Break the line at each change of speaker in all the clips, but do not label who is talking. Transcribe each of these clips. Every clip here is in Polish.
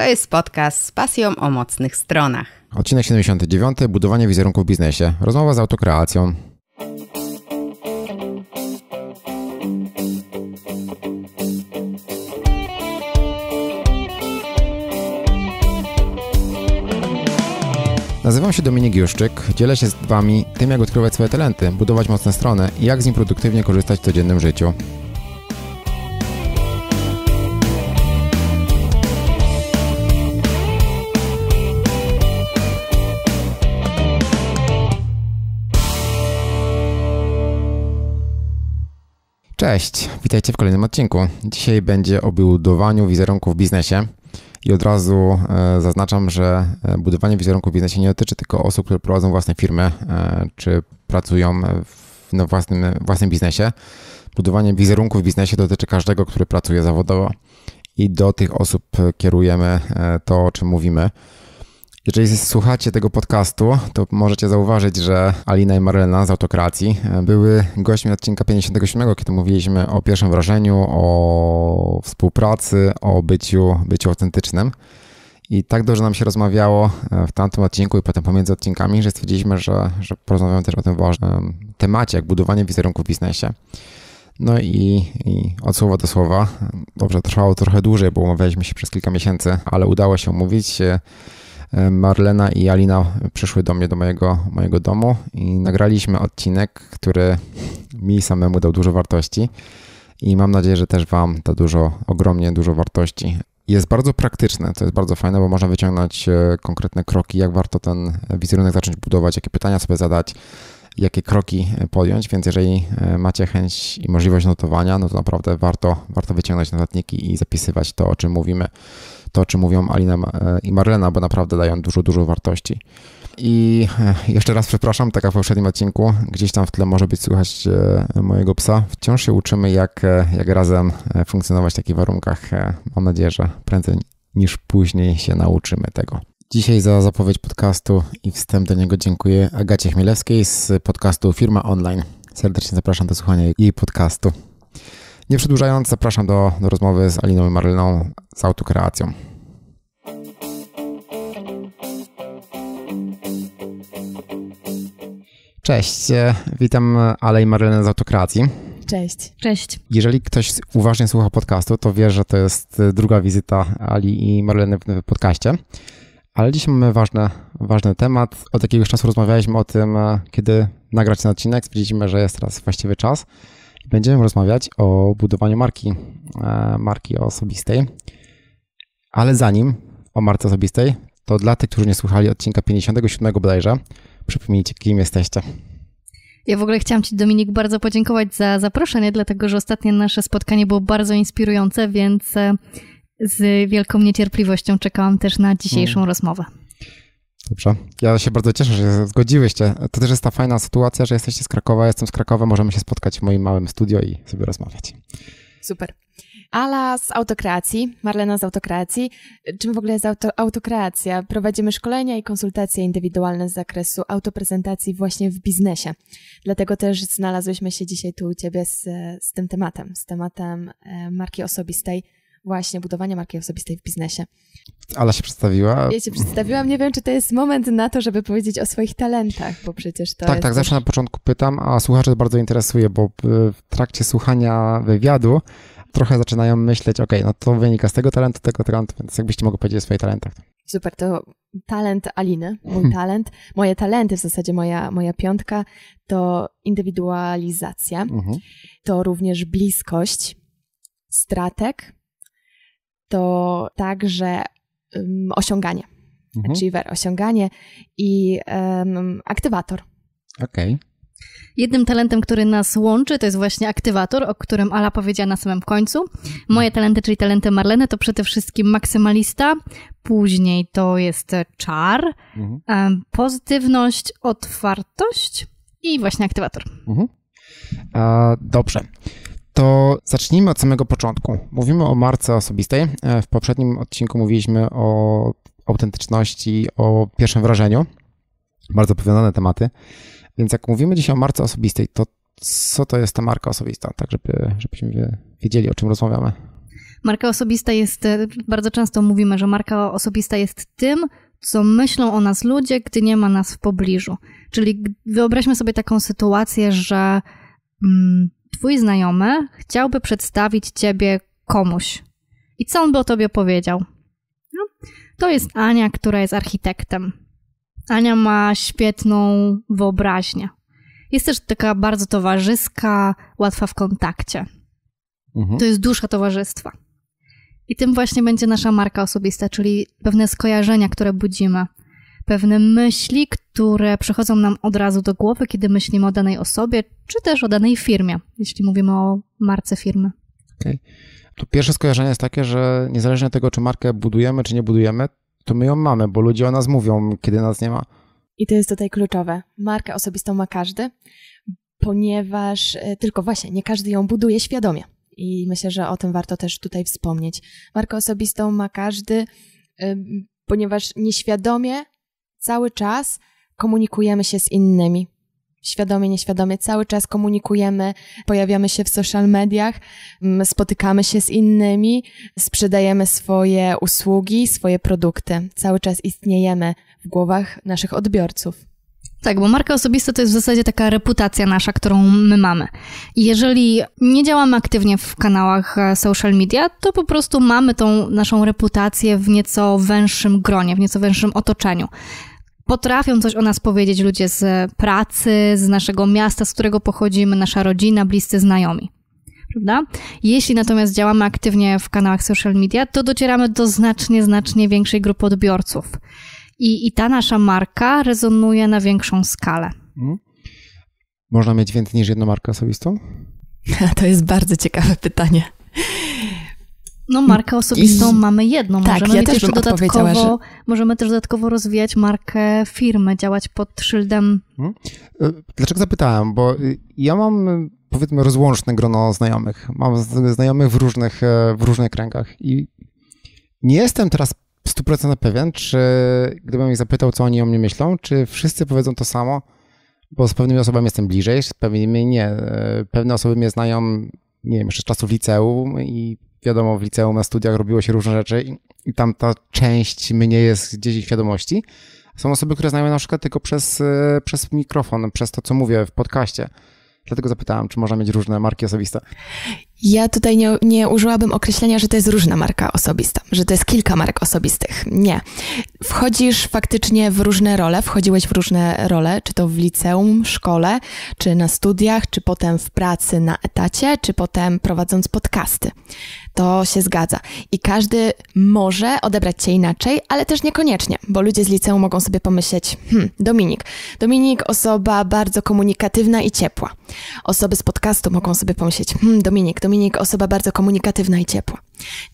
To jest podcast z pasją o mocnych stronach.
Odcinek 79. Budowanie wizerunku w biznesie. Rozmowa z autokreacją. Nazywam się Dominik Juszczyk, dzielę się z Wami tym, jak odkrywać swoje talenty, budować mocne strony i jak z nich produktywnie korzystać w codziennym życiu. Cześć, witajcie w kolejnym odcinku. Dzisiaj będzie o budowaniu wizerunku w biznesie. I od razu e, zaznaczam, że e, budowanie wizerunku w biznesie nie dotyczy tylko osób, które prowadzą własne firmy e, czy pracują w no, własnym, własnym biznesie. Budowanie wizerunku w biznesie dotyczy każdego, który pracuje zawodowo. I do tych osób kierujemy to, o czym mówimy. Jeżeli słuchacie tego podcastu, to możecie zauważyć, że Alina i Marlena z Autokracji e, były gośćmi odcinka 57, kiedy mówiliśmy o pierwszym wrażeniu, o współpracy, o byciu, byciu autentycznym. I tak dużo nam się rozmawiało e, w tamtym odcinku i potem pomiędzy odcinkami, że stwierdziliśmy, że, że porozmawiamy też o tym ważnym temacie, jak budowanie wizerunku w biznesie. No i, i, od słowa do słowa. E, dobrze, trwało trochę dłużej, bo umawialiśmy się przez kilka miesięcy, ale udało się umówić. Marlena i Alina przyszły do mnie, do mojego, mojego domu i nagraliśmy odcinek, który mi samemu dał dużo wartości i mam nadzieję, że też Wam da dużo, ogromnie dużo wartości. Jest bardzo praktyczne, co jest bardzo fajne, bo można wyciągnąć e, konkretne kroki, jak warto ten wizerunek zacząć budować, jakie pytania sobie zadać, jakie kroki e, podjąć, więc jeżeli e, macie chęć i możliwość notowania, no to naprawdę warto, warto wyciągnąć notatniki i zapisywać to, o czym mówimy to, czy czym mówią Alina e, i Marlena, bo naprawdę dają dużo, dużo wartości. I e, jeszcze raz przepraszam, tak jak w poprzednim odcinku, gdzieś tam w tle może być słychać e, mojego psa. Wciąż się uczymy, jak, jak razem funkcjonować w takich warunkach. Mam nadzieję, że prędzej niż później się nauczymy tego. Dzisiaj za zapowiedź podcastu i wstęp do niego dziękuję Agacie Chmielewskiej z podcastu Firma Online. Serdecznie zapraszam do słuchania jej podcastu. Nie przedłużając, zapraszam do, do rozmowy z Aliną i Maryną z autokreacją. Cześć, e, witam Ale i Marylę z Autokracji.
Cześć. Cześć.
Jeżeli ktoś uważnie słucha podcastu, to wie, że to jest e, druga wizyta Ali i Maryleny w podcaście. Ale dzisiaj mamy ważny, ważny temat. Od jakiegoś czasu rozmawialiśmy o tym, e, kiedy nagrać ten odcinek. Stwierdziliśmy, że jest teraz właściwy czas i będziemy rozmawiać o budowaniu marki, e, marki osobistej. Ale zanim o marce osobistej, to dla tych, którzy nie słuchali odcinka 57 bodajże, przypomnijcie, kim jesteście.
Ja w ogóle chciałam Ci, Dominik, bardzo podziękować za zaproszenie, dlatego że ostatnie nasze spotkanie było bardzo inspirujące, więc e, z wielką niecierpliwością czekałam też na dzisiejszą hmm. rozmowę.
Dobrze. Ja się bardzo cieszę, że zgodziłyście. To też jest ta fajna sytuacja, że jesteście z Krakowa, jestem z Krakowa, możemy się spotkać w moim małym studio i sobie rozmawiać.
Super. Ala z autokreacji, Marlena z autokreacji. Czym w ogóle jest auto, autokreacja? Prowadzimy szkolenia i konsultacje indywidualne z zakresu autoprezentacji właśnie w biznesie. Dlatego też znalazłyśmy się dzisiaj tu u Ciebie z, z tym tematem, z tematem e, marki osobistej właśnie budowania marki osobistej w biznesie.
Ala się przedstawiła. Ja się
przedstawiłam. Nie wiem, czy to jest moment na to, żeby powiedzieć o swoich talentach, bo przecież to. Tak, jest... tak, zawsze na
początku pytam, a słuchacze bardzo interesuje, bo y, w trakcie słuchania wywiadu trochę zaczynają myśleć, ok, no to wynika z tego talentu, tego talentu, więc jakbyście mogli powiedzieć o swoich talentach.
Super, to talent Aliny, mój hmm. talent, moje talenty, w zasadzie moja, moja piątka, to indywidualizacja, mhm. to również bliskość, stratek, to także
um, osiąganie. Mhm. Achiever, osiąganie i um, aktywator. Okej. Okay. Jednym talentem, który nas łączy, to jest właśnie aktywator, o którym Ala powiedziała na samym końcu. Moje talenty, czyli talenty Marlene, to przede wszystkim maksymalista, później to jest czar, mhm. pozytywność, otwartość i właśnie aktywator.
Mhm. A, dobrze to zacznijmy od samego początku. Mówimy o marce osobistej. E, w poprzednim odcinku mówiliśmy o autentyczności, o pierwszym wrażeniu. Bardzo powiązane tematy. Więc jak mówimy dzisiaj o marce osobistej, to co to jest ta marka osobista, tak żeby, żebyśmy wiedzieli, o czym rozmawiamy.
Marka osobista jest, e, bardzo często mówimy, że marka osobista jest tym, co myślą o nas ludzie, gdy nie ma nas w pobliżu. Czyli wyobraźmy sobie taką sytuację, że mm, Twój znajomy chciałby przedstawić ciebie komuś. I co on by o tobie powiedział? No, to jest Ania, która jest architektem. Ania ma świetną wyobraźnię. Jest też taka bardzo towarzyska, łatwa w kontakcie. Mhm. To jest dusza towarzystwa. I tym właśnie będzie nasza marka osobista, czyli pewne skojarzenia, które budzimy pewne myśli, które przychodzą nam od razu do głowy, kiedy myślimy o danej osobie, czy też o danej firmie, jeśli mówimy o marce firmy.
Okay. Tu pierwsze skojarzenie jest takie, że niezależnie od tego, czy markę budujemy, czy nie budujemy, to my ją mamy, bo ludzie o nas mówią, kiedy nas nie ma.
I to jest tutaj kluczowe. Markę osobistą ma każdy, ponieważ e, tylko właśnie nie każdy ją buduje świadomie. I myślę, że o tym warto też tutaj wspomnieć. Markę osobistą ma każdy, ponieważ nieświadomie cały czas komunikujemy się z innymi. Świadomie, nieświadomie, cały czas komunikujemy, pojawiamy się w social mediach, mm, spotykamy się z innymi, sprzedajemy swoje usługi, swoje
produkty. Cały czas istniejemy w głowach naszych odbiorców. Tak, bo marka osobista to jest w zasadzie taka reputacja nasza, którą my mamy. Jeżeli nie działamy aktywnie w kanałach e, social media, to po prostu mamy tą naszą reputację w nieco węższym gronie, w nieco węższym otoczeniu potrafią coś o nas powiedzieć ludzie z e, pracy, z naszego miasta, z którego pochodzimy, nasza rodzina, bliscy znajomi. Prawda? Jeśli natomiast działamy aktywnie w kanałach social media, to docieramy do znacznie, znacznie większej grupy odbiorców. I, i ta nasza marka rezonuje na większą skalę.
Mhm. Można mieć więcej niż jedną markę osobistą?
To jest bardzo ciekawe pytanie. No markę osobistą I... mamy jedną. Tak, możemy ja też, dodatkowo, że... Możemy też dodatkowo rozwijać markę firmy, działać pod szyldem.
Mhm. E, dlaczego zapytałem? Bo y, ja mam powiedzmy rozłączne grono znajomych. Mam znajomych w różnych, e, w różnych kręgach i nie jestem teraz 100% pewien, czy gdybym ich zapytał, co oni o mnie myślą, czy wszyscy powiedzą to samo, bo z pewnymi osobami jestem bliżej, z pewnymi nie. E, pewne osoby mnie znają, nie wiem, jeszcze z czasów liceum i wiadomo, w liceum, na studiach robiło się różne rzeczy i, i tam ta część mnie jest gdzieś ich świadomości. Są osoby, które znają na przykład tylko przez, e, przez mikrofon, przez to, co mówię w podcaście. Dlatego zapytałam, czy można mieć różne marki osobiste.
Ja tutaj nie, nie użyłabym określenia, że to jest różna marka osobista, że to jest kilka marek osobistych. Nie. Wchodzisz faktycznie w różne role, wchodziłeś w różne role, czy to w liceum, szkole, czy na studiach, czy potem w pracy na etacie, czy potem prowadząc podcasty. To się zgadza. I każdy może odebrać cię inaczej, ale też niekoniecznie, bo ludzie z liceum mogą sobie pomyśleć, hmm, Dominik. Dominik osoba bardzo komunikatywna i ciepła. Osoby z podcastu mogą sobie pomyśleć, hmm, Dominik, Dominik osoba bardzo komunikatywna i ciepła.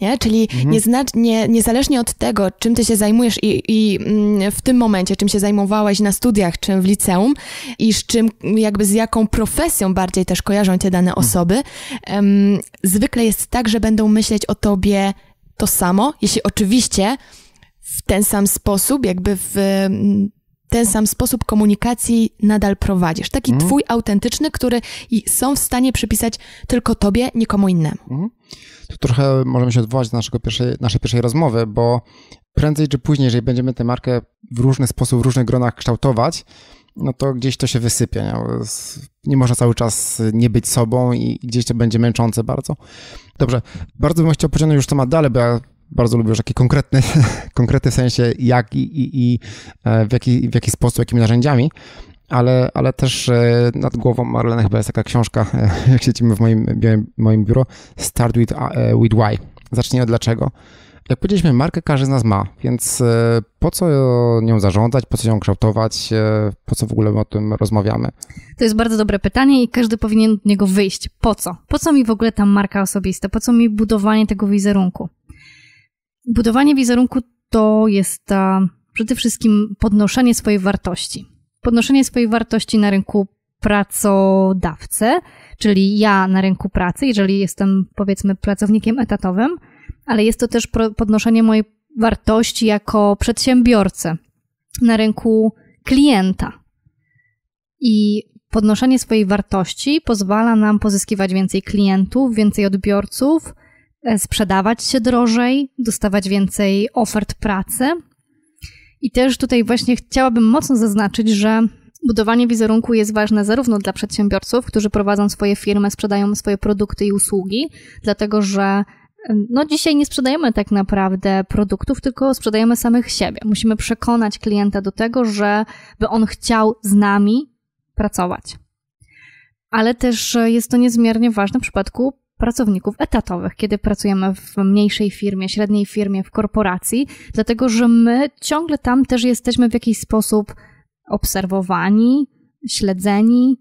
Nie? Czyli mhm. nie, niezależnie od tego, czym ty się zajmujesz i, i, mm, w tym momencie, czym się zajmowałeś na studiach, czym w liceum i z czym, jakby z jaką profesją bardziej też kojarzą cię dane mhm. osoby, mhm. um, zwykle jest tak, że będą myśleć o tobie to samo, jeśli oczywiście w ten sam sposób, jakby w ten sam sposób komunikacji nadal prowadzisz. Taki mhm. twój autentyczny, który są w stanie przypisać tylko tobie, nikomu
innemu. Mm. Tu trochę możemy się odwołać do naszego pierwszej, naszej pierwszej rozmowy, bo prędzej czy później, jeżeli będziemy tę markę w różny sposób, w różnych gronach kształtować, no to gdzieś to się wysypie. Nie, nie można cały czas nie być sobą i gdzieś to będzie męczące bardzo. Dobrze, bardzo bym chciał pociągnąć już temat dalej, bo ja bardzo lubię już taki konkretny, konkretny w sensie jak i, i, i e, w, jaki, w jaki sposób, jakimi narzędziami ale, ale też e, nad głową Marlene chyba jest taka książka, jak siedzimy w moim, moim biuro, Start with, e, with Why. Zacznijmy od dlaczego. Jak powiedzieliśmy, markę każdy z nas ma, więc po co nią zarządzać, po co ją kształtować, po co w ogóle o tym rozmawiamy?
To jest bardzo dobre pytanie i każdy powinien od niego wyjść. Po co? Po co mi w ogóle ta marka osobista? Po co mi budowanie tego wizerunku? budowanie wizerunku to jest ta, przede wszystkim podnoszenie swojej wartości. Podnoszenie swojej wartości na rynku pracodawcy czyli ja na rynku pracy, jeżeli jestem powiedzmy pracownikiem etatowym, ale jest to też podnoszenie mojej wartości jako przedsiębiorcę na rynku klienta. I podnoszenie swojej wartości pozwala nam pozyskiwać więcej klientów, więcej odbiorców, E, sprzedawać się drożej, dostawać więcej ofert pracy. I też tutaj właśnie chciałabym mocno zaznaczyć, że budowanie wizerunku jest ważne zarówno dla przedsiębiorców, którzy prowadzą swoje firmy, sprzedają swoje produkty i usługi, dlatego że e, no dzisiaj nie sprzedajemy tak naprawdę produktów, tylko sprzedajemy samych siebie. Musimy przekonać klienta do tego, że by on chciał z nami pracować. Ale też e, jest to niezmiernie ważne w przypadku pracowników etatowych, kiedy pracujemy w mniejszej firmie, średniej firmie, w korporacji, dlatego że my ciągle tam też jesteśmy w jakiś sposób obserwowani, śledzeni.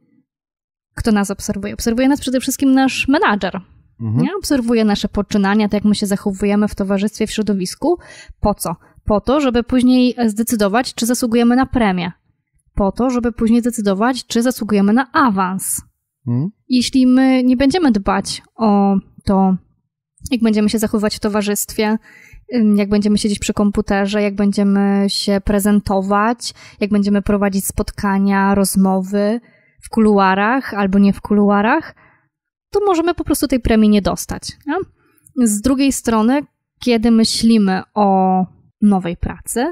Kto nas obserwuje? Obserwuje nas przede wszystkim nasz menadżer. Mhm. Nie? Obserwuje nasze poczynania, to tak jak my się zachowujemy w towarzystwie, w środowisku. Po co? Po to, żeby później zdecydować, czy zasługujemy na premię. Po to, żeby później zdecydować, czy zasługujemy na awans Hmm? Jeśli my nie będziemy dbać o to, jak będziemy się zachowywać w towarzystwie, jak będziemy siedzieć przy komputerze, jak będziemy się prezentować, jak będziemy prowadzić spotkania, rozmowy w kuluarach albo nie w kuluarach, to możemy po prostu tej premii nie dostać. Nie? Z drugiej strony, kiedy myślimy o nowej pracy,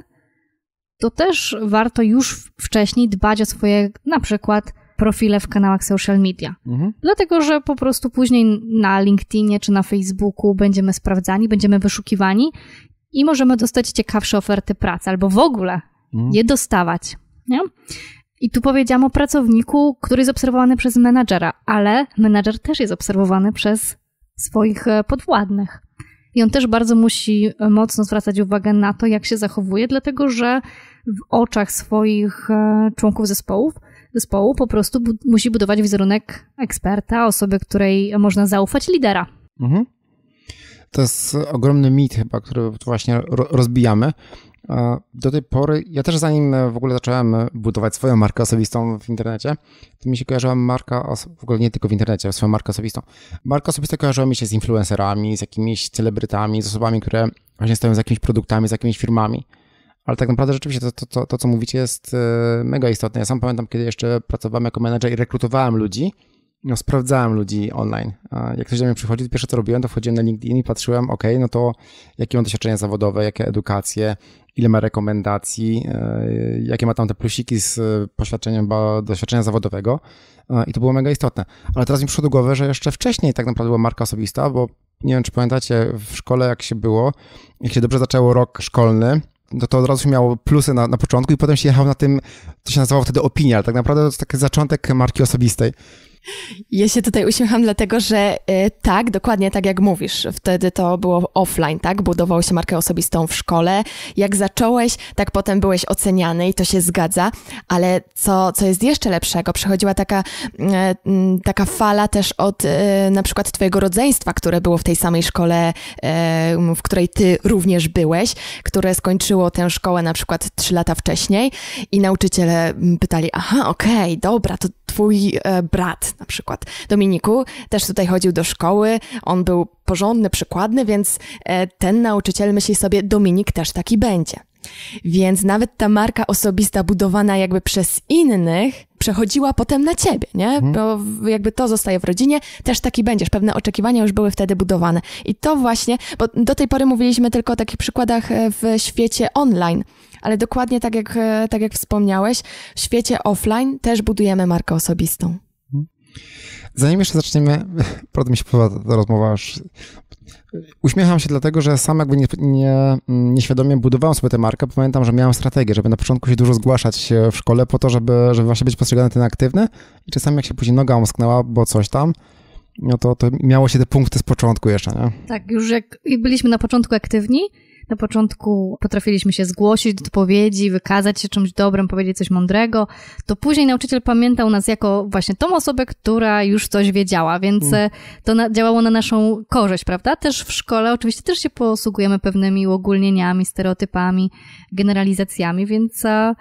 to też warto już wcześniej dbać o swoje na przykład profile w kanałach social media. Mhm. Dlatego, że po prostu później na LinkedInie czy na Facebooku będziemy sprawdzani, będziemy wyszukiwani i możemy dostać ciekawsze oferty pracy albo w ogóle mhm. je dostawać. Nie? I tu powiedziałam o pracowniku, który jest obserwowany przez menadżera, ale menadżer też jest obserwowany przez swoich e, podwładnych. I on też bardzo musi e, mocno zwracać uwagę na to, jak się zachowuje, dlatego że w oczach swoich e, członków zespołów zespołu po prostu bu musi budować wizerunek eksperta, osoby, której można zaufać, lidera.
Mhm. To jest ogromny mit chyba, który właśnie rozbijamy. Do tej pory, ja też zanim w ogóle zacząłem budować swoją markę osobistą w internecie, to mi się kojarzyła marka, w ogóle nie tylko w internecie, swoją markę osobistą. Marka osobista kojarzyła mi się z influencerami, z jakimiś celebrytami, z osobami, które właśnie stoją za jakimiś produktami, z jakimiś firmami. Ale tak naprawdę rzeczywiście to, to, to, to, co mówicie, jest e, mega istotne. Ja sam pamiętam, kiedy jeszcze pracowałem jako menedżer i rekrutowałem ludzi, no, sprawdzałem ludzi online. Jak ktoś do mnie przychodził, pierwsze co robiłem, to wchodziłem na LinkedIn i patrzyłem, ok, no to jakie ma doświadczenia zawodowe, jakie edukacje, ile ma rekomendacji, e, jakie ma tam te plusiki z e, poświadczeniem doświadczenia zawodowego i to było mega istotne. Ale teraz mi przyszło do głowy, że jeszcze wcześniej tak naprawdę była marka osobista, bo nie wiem, czy pamiętacie, w szkole jak się było, jak się dobrze zaczęło rok szkolny, no to od razu się miało plusy na, na początku i potem się jechał na tym, to się nazywało wtedy opinia, ale tak naprawdę to jest taki zaczątek marki osobistej.
Ja się tutaj uśmiecham, dlatego że y, tak, dokładnie tak jak mówisz, wtedy to było offline, tak? Budowało się markę osobistą w szkole. Jak zacząłeś, tak potem byłeś oceniany i to się zgadza, ale co, co jest jeszcze lepszego, przychodziła taka, y, y, taka fala też od y, na przykład twojego rodzeństwa, które było w tej samej szkole, y, w której ty również byłeś, które skończyło tę szkołę na przykład trzy lata wcześniej i nauczyciele mm, pytali, aha, okej, okay, dobra, to twój e, brat na przykład. Dominiku też tutaj chodził do szkoły, on był porządny, przykładny, więc e, ten nauczyciel myśli sobie, Dominik też taki będzie. Więc nawet ta marka osobista budowana jakby przez innych przechodziła potem na ciebie, nie? Mhm. Bo jakby to zostaje w rodzinie, też taki będziesz. Pewne oczekiwania już były wtedy budowane. I to właśnie, bo do tej pory mówiliśmy tylko o takich przykładach e, w świecie online, ale dokładnie tak jak, e, tak jak wspomniałeś, w świecie offline też budujemy markę osobistą.
Zanim jeszcze zaczniemy, prawda mi się podoba ta rozmowa e, Uśmiecham się dlatego, że sam jakby nie, nie, mm, nieświadomie budowałem sobie tę markę. Pamiętam, że miałem strategię, żeby na początku się dużo zgłaszać e, w szkole po to, żeby, żeby właśnie być postrzegany ten aktywny i czasami jak się później noga omsknęła, bo coś tam, no to, to miało się te punkty z początku jeszcze, nie?
Tak, już jak byliśmy na początku aktywni, na początku potrafiliśmy się zgłosić do odpowiedzi, wykazać się czymś dobrym, powiedzieć coś mądrego. To później nauczyciel pamiętał nas jako właśnie tą osobę, która już coś wiedziała, więc mm. e, to na, działało na naszą korzyść, prawda? Też w szkole oczywiście też się posługujemy pewnymi uogólnieniami, stereotypami, generalizacjami, więc a, e,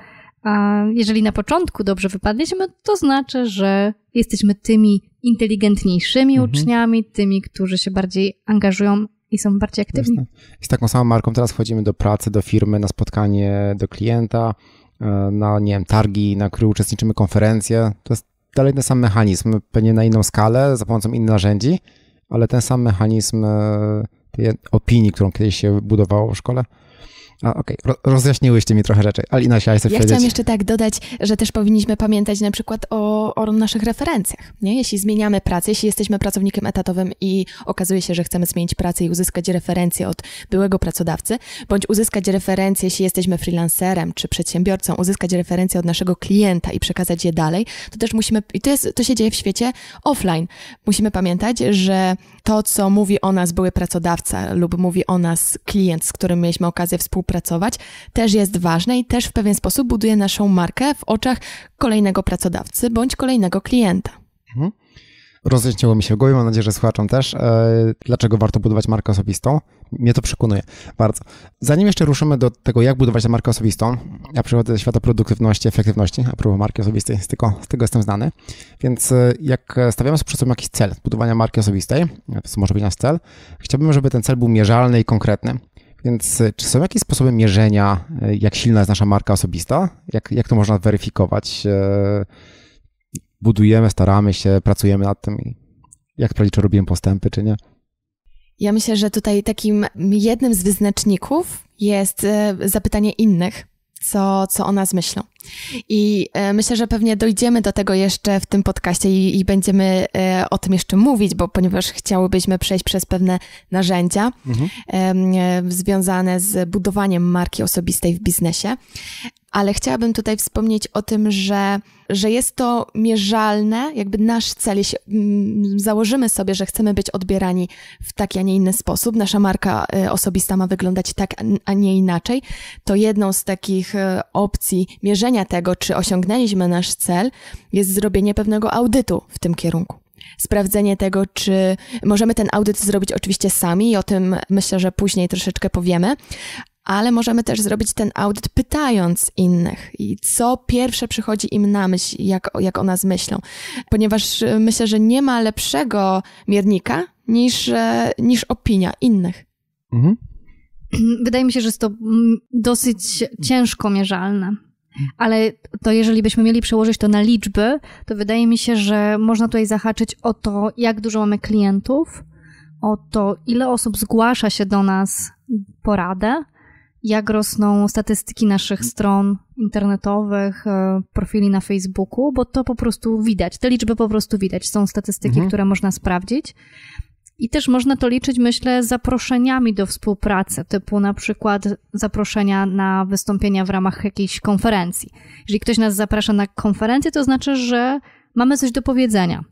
a jeżeli na początku dobrze wypadliśmy, to znaczy, że jesteśmy tymi inteligentniejszymi mhm. uczniami, tymi, którzy się bardziej angażują i są bardziej aktywni.
z taką samą marką teraz wchodzimy do pracy, do firmy, na spotkanie do klienta, e, na nie wiem, targi, na które uczestniczymy, konferencje. To jest dalej ten sam mechanizm, pewnie na inną skalę, za pomocą innych narzędzi, ale ten sam mechanizm e, tej opinii, którą kiedyś się budowało w szkole, okej, okay. rozjaśniłyście mi trochę rzeczy, Alina, inaczej ja chcę Ja chciałam jeszcze
tak dodać, że też powinniśmy pamiętać na przykład o, o naszych referencjach, nie? Jeśli zmieniamy pracę, jeśli jesteśmy pracownikiem etatowym i okazuje się, że chcemy zmienić pracę i uzyskać referencję od byłego pracodawcy, bądź uzyskać referencję, jeśli jesteśmy freelancerem czy przedsiębiorcą, uzyskać referencję od naszego klienta i przekazać je dalej, to też musimy, i to, jest, to się dzieje w świecie offline, musimy pamiętać, że to, co mówi o nas były pracodawca lub mówi o nas klient, z którym mieliśmy okazję współpracować, pracować, też jest ważne i też w pewien sposób buduje naszą markę w oczach kolejnego pracodawcy bądź kolejnego klienta. Mhm.
Rozjaśniło mi się w głowie, mam nadzieję, że słuchaczom też, e, dlaczego warto budować markę osobistą. Mnie to przekonuje bardzo. Zanim jeszcze ruszymy do tego, jak budować markę osobistą, ja przychodzę ze świata produktywności, efektywności, a propos marki osobistej, z tego, z tego jestem znany. Więc e, jak stawiamy sobie przed sobą jakiś cel budowania marki osobistej, to może być nasz cel, chciałbym, żeby ten cel był mierzalny i konkretny. Więc e, czy są jakieś sposoby mierzenia, e, jak silna jest nasza marka osobista? Jak, jak to można weryfikować? E, budujemy, staramy się, pracujemy nad tym. Jak sprawdzić, czy robimy postępy, czy nie?
Ja myślę, że tutaj takim jednym z wyznaczników jest zapytanie innych, co, co o nas myślą. I e, myślę, że pewnie dojdziemy do tego jeszcze w tym podcaście i, i będziemy e, o tym jeszcze mówić, bo ponieważ chciałybyśmy przejść przez pewne narzędzia mhm. E, związane z budowaniem marki osobistej w biznesie. Ale chciałabym tutaj wspomnieć o tym, że, że jest to mierzalne, jakby nasz cel, jeśli założymy sobie, że chcemy być odbierani w taki, a nie inny sposób, nasza marka osobista ma wyglądać tak, a nie inaczej, to jedną z takich opcji mierzenia, sprawdzenia tego, czy osiągnęliśmy nasz cel, jest zrobienie pewnego audytu w tym kierunku. Sprawdzenie tego, czy możemy ten audyt zrobić oczywiście sami i o tym myślę, że później troszeczkę powiemy, ale możemy też zrobić ten audyt pytając innych i co pierwsze przychodzi im na myśl, jak, jak o nas myślą, ponieważ y, myślę, że nie ma lepszego miernika niż, y,
niż opinia innych. Mhm. Wydaje mi się, że jest to mm, dosyć ciężko mierzalne. Ale to jeżeli byśmy mieli przełożyć to na liczby, to wydaje mi się, że można tutaj zahaczyć o to, jak dużo mamy klientów, o to, ile osób zgłasza się do nas poradę, jak rosną statystyki naszych stron internetowych, e, profili na Facebooku, bo to po prostu widać. Te liczby po prostu widać. Są statystyki, mhm. które można sprawdzić. I też można to liczyć, myślę, zaproszeniami do współpracy, typu na przykład zaproszenia na wystąpienia w ramach jakiejś konferencji. Jeżeli ktoś nas zaprasza na konferencję, to znaczy, że mamy coś do powiedzenia.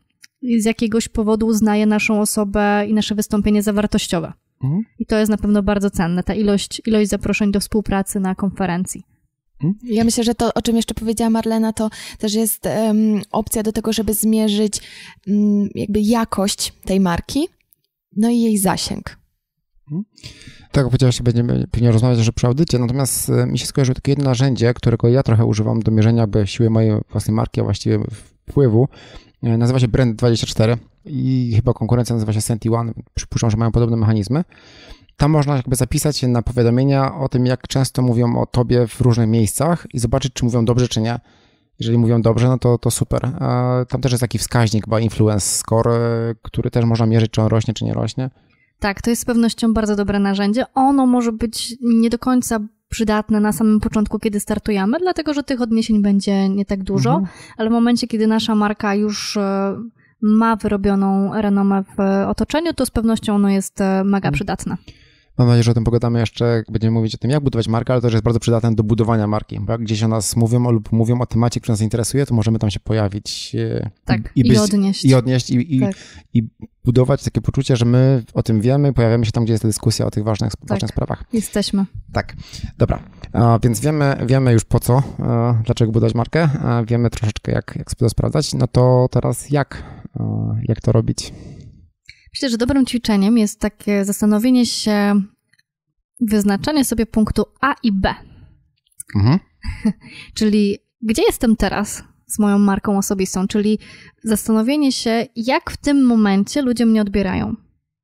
I z jakiegoś powodu uznaje naszą osobę i nasze wystąpienie za wartościowe. Mhm. I to jest na pewno bardzo cenne, ta ilość, ilość zaproszeń do współpracy na konferencji. Mhm. Ja myślę, że to, o czym jeszcze powiedziała Marlena, to też jest um,
opcja do tego, żeby zmierzyć um, jakby jakość tej marki no i jej zasięg.
Mhm. Tak, powiedziałeś, że będziemy pewnie rozmawiać że przy audycie, natomiast e, mi się skojarzyło takie jedno narzędzie, którego ja trochę używam do mierzenia by siły mojej własnej marki, a właściwie wpływu. E, nazywa się Brand24 i chyba konkurencja nazywa się senti Przypuszczam, że mają podobne mechanizmy. Tam można jakby zapisać się na powiadomienia o tym, jak często mówią o tobie w różnych miejscach i zobaczyć, czy mówią dobrze, czy nie. Jeżeli mówią dobrze, no to, to super. Tam też jest taki wskaźnik, chyba influence score, który też można mierzyć, czy on rośnie, czy nie rośnie.
Tak, to jest z pewnością bardzo dobre narzędzie. Ono może być nie do końca przydatne na samym początku, kiedy startujemy, dlatego że tych odniesień będzie nie tak dużo, mhm. ale w momencie, kiedy nasza marka już e, ma wyrobioną renomę w otoczeniu, to z pewnością ono jest e, mega mhm. przydatne.
Mam nadzieję, że o tym pogadamy jeszcze, jak będziemy mówić o tym, jak budować markę, ale to też jest bardzo przydatne do budowania marki, bo jak gdzieś o nas mówią lub mówią o temacie, który nas interesuje, to możemy tam się pojawić. E, tak, i, być, i odnieść. I odnieść, i, i, tak. i budować takie poczucie, że my o tym wiemy, pojawiamy się tam, gdzie jest dyskusja o tych ważnych, tak, ważnych sprawach. Jesteśmy. Tak, dobra. A, więc wiemy, wiemy już po co, a, e, dlaczego budować markę, a, wiemy troszeczkę, jak, jak sobie to sprawdzać. No to teraz jak, e, jak to robić?
Myślę, że dobrym ćwiczeniem jest takie zastanowienie się, wyznaczenie sobie punktu A i B.
Mhm.
Czyli gdzie jestem teraz z moją marką osobistą? Czyli zastanowienie się, jak w tym momencie ludzie mnie odbierają.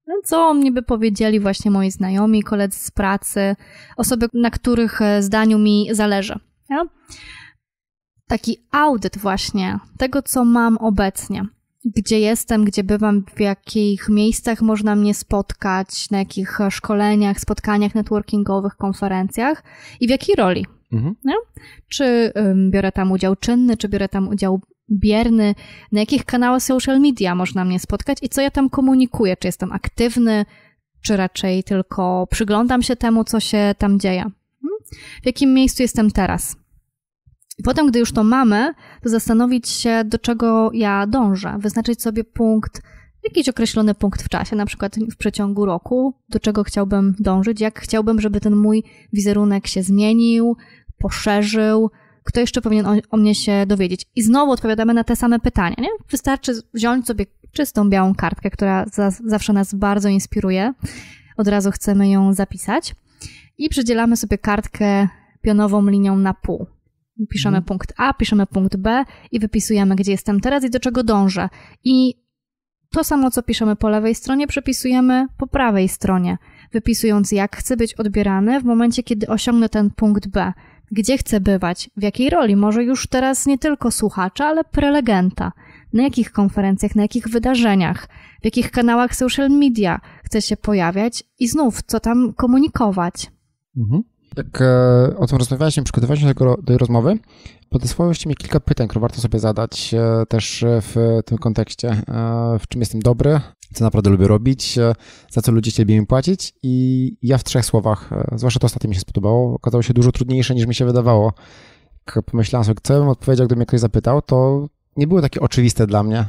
No, co o mnie by powiedzieli właśnie moi znajomi, koledzy z pracy, osoby, na których e, zdaniu mi zależy. Ja? No. Taki audyt właśnie tego, co mam obecnie gdzie jestem, gdzie bywam, w jakich miejscach można mnie spotkać, na jakich szkoleniach, spotkaniach networkingowych, konferencjach i w jakiej roli. Mhm. No? Czy um, biorę tam udział czynny, czy biorę tam udział bierny, na jakich kanałach social media można mnie spotkać i co ja tam komunikuję, czy jestem aktywny, czy raczej tylko przyglądam się temu, co się tam dzieje. Hmm? W jakim miejscu jestem teraz? I potem, gdy już to mamy, to zastanowić się, do czego ja dążę, wyznaczyć sobie punkt, jakiś określony punkt w czasie, na przykład w przeciągu roku, do czego chciałbym dążyć, jak chciałbym, żeby ten mój wizerunek się zmienił, poszerzył, kto jeszcze powinien o, o mnie się dowiedzieć. I znowu odpowiadamy na te same pytania. Nie? Wystarczy wziąć sobie czystą białą kartkę, która za, zawsze nas bardzo inspiruje. Od razu chcemy ją zapisać. I przydzielamy sobie kartkę pionową linią na pół. Piszemy mhm. punkt A, piszemy punkt B i wypisujemy, gdzie jestem teraz i do czego dążę. I to samo, co piszemy po lewej stronie, przepisujemy po prawej stronie, wypisując, jak chcę być odbierany w momencie, kiedy osiągnę ten punkt B. Gdzie chcę bywać, w jakiej roli, może już teraz nie tylko słuchacza, ale prelegenta. Na jakich konferencjach, na jakich wydarzeniach, w jakich kanałach social media chcę się pojawiać i znów, co tam komunikować.
Mhm jak e, o tym rozmawialiśmy, przygotowywaliśmy się do, tej rozmowy, podesłałeś mi kilka pytań, które warto sobie zadać e, też w tym kontekście, e, w czym jestem dobry, co naprawdę lubię robić, za co ludzie chcieliby mi płacić i ja w trzech słowach, zwłaszcza to ostatnie mi się spodobało, okazało się dużo trudniejsze niż mi się wydawało. Tak pomyślałem sobie, co bym odpowiedział, gdyby mnie ktoś zapytał, to nie było takie oczywiste dla mnie.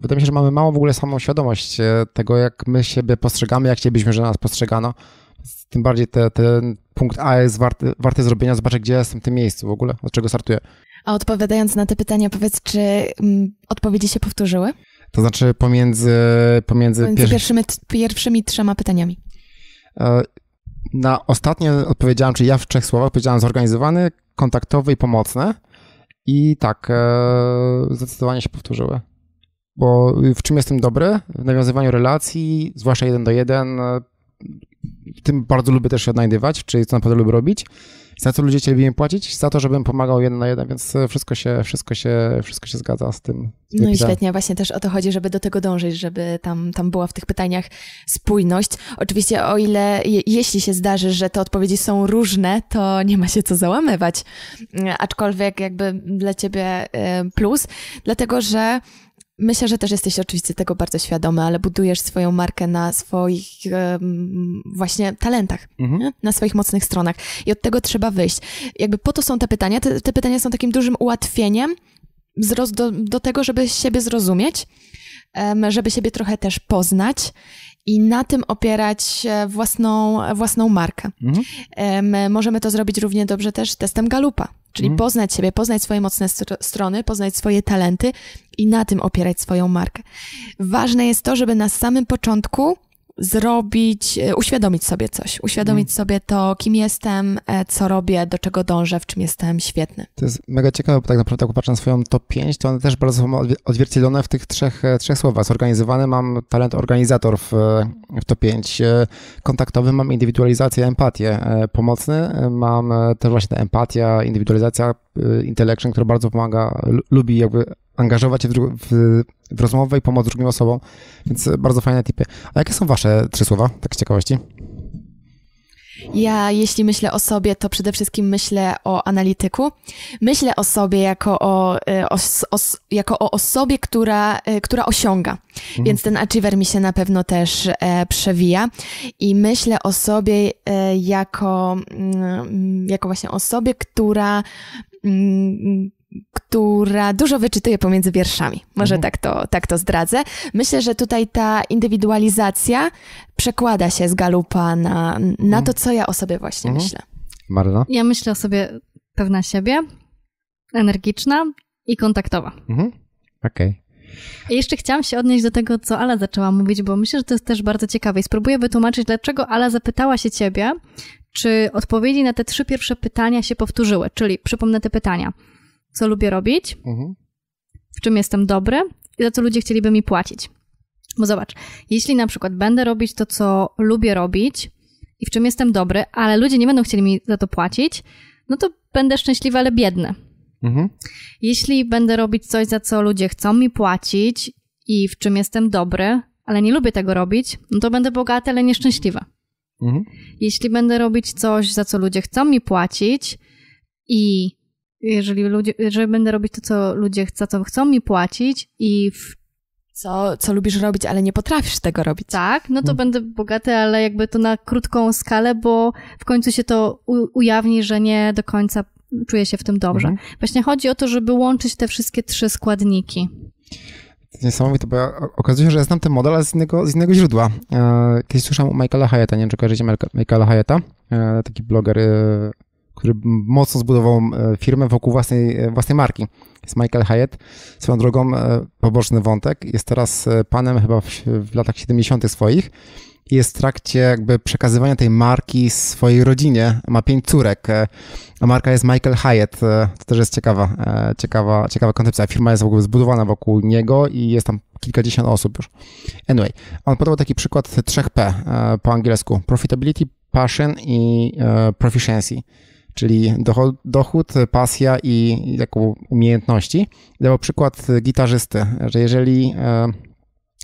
Wydaje mi się, że mamy małą w ogóle samą świadomość tego, jak my siebie postrzegamy, jak chcielibyśmy, że nas postrzegano. Tym bardziej te, ten punkt A jest warty, warty zrobienia, zobaczę, gdzie jestem w tym miejscu w ogóle, od czego startuję.
A odpowiadając na te pytania, powiedz, czy mm, odpowiedzi się powtórzyły?
To znaczy pomiędzy, pomiędzy, pomiędzy pier...
pierwszymi, pierwszymi trzema pytaniami.
E, na ostatnie odpowiedziałem, czyli ja w trzech słowach powiedziałem zorganizowany, kontaktowy i pomocny. I tak, e, zdecydowanie się powtórzyły. Bo w czym jestem dobry? W nawiązywaniu relacji, zwłaszcza jeden do jeden, tym bardzo lubię też się odnajdywać, czyli co naprawdę lubię robić. Za co ludzie chcieliby mi płacić? Za to, żebym pomagał jeden na jeden, więc e, wszystko się, wszystko się, wszystko się zgadza z tym. Z no i świetnie,
właśnie też o to chodzi, żeby do tego dążyć, żeby tam, tam była w tych pytaniach spójność. Oczywiście o ile, jeśli się zdarzy, że te odpowiedzi są różne, to nie ma się co załamywać. Aczkolwiek jakby dla ciebie e, plus, dlatego że Myślę, że też jesteś oczywiście tego bardzo świadomy, ale budujesz swoją markę na swoich um, właśnie talentach, mhm. na swoich mocnych stronach i od tego trzeba wyjść. Jakby po to są te pytania. Te, te pytania są takim dużym ułatwieniem do, do tego, żeby siebie zrozumieć, żeby siebie trochę też poznać i na tym opierać e, własną, własną markę. Mhm. Możemy to zrobić równie dobrze też testem Galupa, czyli mhm. poznać siebie, poznać swoje mocne str strony, poznać swoje talenty i na tym opierać swoją markę. Ważne jest to, żeby na samym początku zrobić, e, uświadomić sobie coś, uświadomić mm. sobie to, kim jestem, e, co robię, do czego dążę, w czym jestem świetny. To
jest mega ciekawe, bo tak naprawdę jak na swoją top 5, to one też bardzo są odzwierciedlone w tych trzech, e, trzech słowach. Zorganizowany mam talent organizator w, w top 5, kontaktowy mam indywidualizację, empatię, pomocny mam też właśnie ta empatia, indywidualizacja, intellection, która bardzo pomaga, lubi jakby angażować się w, w, w rozmowę i pomóc drugim osobom, więc e, bardzo fajne tipy. A jakie są wasze trzy słowa, tak z ciekawości?
Ja, jeśli myślę o sobie, to przede wszystkim myślę o analityku. Myślę o sobie jako o, e, jako o osobie, która, e, która osiąga. Mhm. Więc ten achiever mi się na pewno też e, przewija. I myślę o sobie e, jako, m, mm, jako właśnie osobie, która m, mm, która dużo wyczytuje pomiędzy wierszami. Może mhm. tak, to, tak to zdradzę. Myślę, że tutaj ta indywidualizacja
przekłada się z galupa na, na mhm. to, co ja o sobie właśnie mhm. myślę. Marla? Ja myślę o sobie pewna siebie, energiczna i kontaktowa.
Mhm. Okej. Okay.
I jeszcze chciałam się odnieść do tego, co Ala zaczęła mówić, bo myślę, że to jest też bardzo ciekawe i spróbuję wytłumaczyć, dlaczego Ala zapytała się ciebie, czy odpowiedzi na te trzy pierwsze pytania się powtórzyły, czyli przypomnę te pytania – co lubię robić, mhm. w czym jestem dobry i za co ludzie chcieliby mi płacić. Bo zobacz, jeśli na przykład będę robić to, co lubię robić i w czym jestem dobry, ale ludzie nie będą chcieli mi za to płacić, no to będę szczęśliwy, ale biedny. Mhm. Jeśli będę robić coś, za co ludzie chcą mi płacić i w czym jestem dobry, ale nie lubię tego robić, no to będę bogaty, ale nieszczęśliwa. Mhm. Jeśli będę robić coś, za co ludzie chcą mi płacić i jeżeli, ludzie, jeżeli będę robić to, co ludzie chcą, co chcą mi płacić i w co, co lubisz robić, ale nie potrafisz tego robić. Tak, no to hmm. będę bogaty, ale jakby to na krótką skalę, bo w końcu się to ujawni, że nie do końca czuję się w tym dobrze. Hmm. Właśnie chodzi o to, żeby łączyć te wszystkie trzy składniki.
Niesamowite, bo ja, okazuje się, że ja znam ten model, ale z innego, z innego źródła. E, kiedyś słyszałem u Michaela Hayata, nie wiem, czy kojarzycie Michaela Hayata, e, taki bloger e, który mocno zbudował e, firmę wokół własnej, e, własnej marki. Jest Michael Hyatt. Swoją drogą, e, poboczny wątek, jest teraz panem chyba w, w latach 70. swoich jest w trakcie jakby przekazywania tej marki swojej rodzinie. Ma pięć córek, a marka jest Michael Hyatt. To też jest ciekawa, ciekawa, ciekawa koncepcja. Firma jest w ogóle zbudowana wokół niego i jest tam kilkadziesiąt osób już. Anyway, on podał taki przykład 3P po angielsku. Profitability, Passion i Proficiency czyli dochod, dochód, pasja i jaką umiejętności. Dawał przykład gitarzysty, że jeżeli e,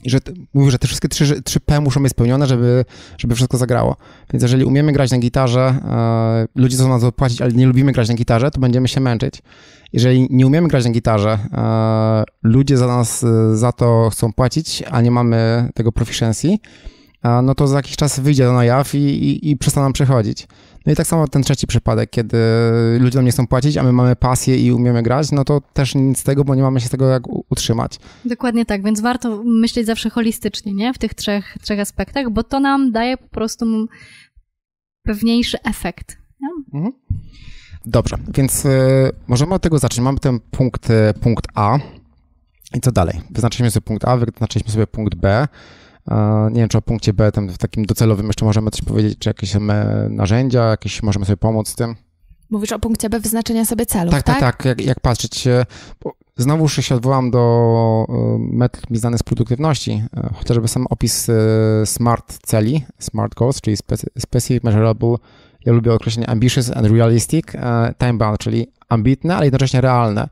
że mówił, że te wszystkie trzy, trzy P muszą być spełnione, żeby, żeby wszystko zagrało. Więc jeżeli umiemy grać na gitarze, e, ludzie chcą nas zapłacić, ale nie lubimy grać na gitarze, to będziemy się męczyć. Jeżeli nie umiemy grać na gitarze, e, ludzie za nas za to chcą płacić, a nie mamy tego proficiency, no to za jakiś czas wyjdzie to na jaw i, i, i przestaną przychodzić. No i tak samo ten trzeci przypadek, kiedy ludzie nam nie chcą płacić, a my mamy pasję i umiemy grać, no to też nic z tego, bo nie mamy się z tego jak utrzymać.
Dokładnie tak, więc warto myśleć zawsze holistycznie, nie? W tych trzech, trzech aspektach, bo to nam daje po prostu pewniejszy efekt. No.
Mhm. Dobrze, więc y, możemy od tego zacząć. Mamy ten punkt, y, punkt A. I co dalej? Wyznaczyliśmy sobie punkt A, wyznaczyliśmy sobie punkt B. Nie wiem, czy o punkcie B, tam w takim docelowym jeszcze możemy coś powiedzieć, czy jakieś narzędzia, jakieś możemy sobie pomóc z tym.
Mówisz o punkcie B wyznaczenia sobie celów, tak? Tak, tak,
tak. Jak, jak patrzeć. Znowu się odwołam do metod mi znanych z produktywności, e, chociażby sam opis e, SMART celi, SMART goals, czyli specific, measurable, ja lubię określenie ambitious and realistic, e, time bound, czyli ambitne, ale jednocześnie realne.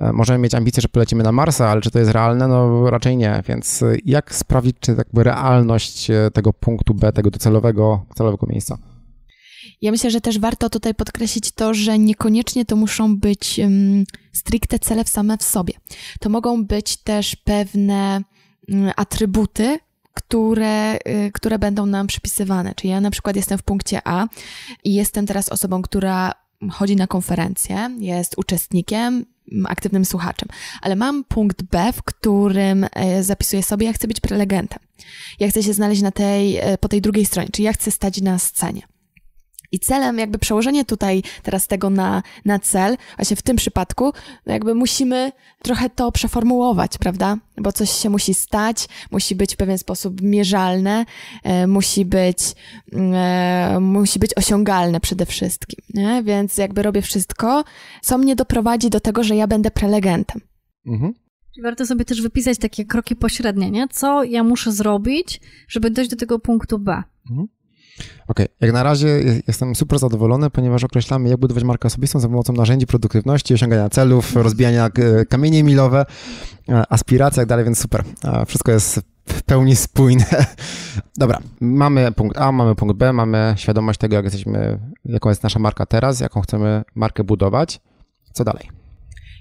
E, możemy mieć ambicje, że polecimy na Marsa, ale czy to jest realne? No raczej nie, więc e, jak sprawdzić, czy tak by realność e, tego punktu B, tego docelowego, miejsca?
Ja myślę, że też warto tutaj podkreślić to, że niekoniecznie to muszą być um, stricte cele same w sobie. To mogą być też pewne um, atrybuty, które, które będą nam przypisywane. Czyli ja na przykład jestem w punkcie A i jestem teraz osobą, która chodzi na konferencję, jest uczestnikiem, aktywnym słuchaczem. Ale mam punkt B, w którym e, zapisuję sobie, ja chcę być prelegentem. Ja chcę się znaleźć na tej, e, po tej drugiej stronie, czyli ja chcę stać na scenie. I celem, jakby przełożenie tutaj teraz tego na, na cel, właśnie w tym przypadku, no jakby musimy trochę to przeformułować, prawda? Bo coś się musi stać, musi być w pewien sposób mierzalne, e, musi być, mm, e, musi być osiągalne przede wszystkim, nie? Więc jakby robię
wszystko, co mnie doprowadzi do tego, że ja będę prelegentem. Mhm. Warto sobie też wypisać takie kroki pośrednie, nie? Co ja muszę zrobić, żeby dojść do tego punktu B. Mhm.
Okej, okay. jak na razie jestem super zadowolony, ponieważ określamy, jak budować markę osobistą za pomocą narzędzi produktywności, osiągania celów, rozbijania e, kamienie milowe, e, aspiracji, jak dalej, więc super. Wszystko jest w pełni spójne. Dobra, mamy punkt A, mamy punkt B, mamy świadomość tego, jak jesteśmy, jaką jest nasza marka teraz, jaką chcemy markę budować. Co dalej?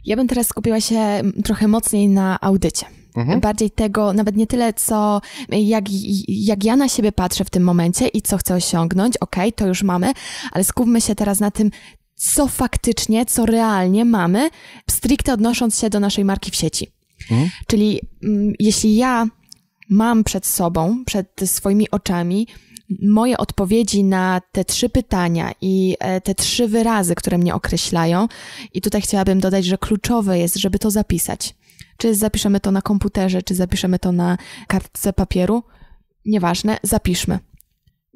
Ja bym teraz skupiła się trochę mocniej na audycie mhm. bardziej tego, nawet nie tyle, co jak, jak ja na siebie patrzę w tym momencie i co chcę osiągnąć, okej, okay, to już mamy, ale skupmy się teraz na tym, co faktycznie, co realnie mamy, stricte odnosząc się do naszej marki w sieci. Mhm. Czyli m, mm, jeśli ja mam przed sobą, przed swoimi oczami moje odpowiedzi na te trzy pytania i e, te trzy wyrazy, które mnie określają, i tutaj chciałabym dodać, że kluczowe jest, żeby to zapisać czy zapiszemy to na komputerze, czy zapiszemy to na kartce papieru, nieważne, zapiszmy.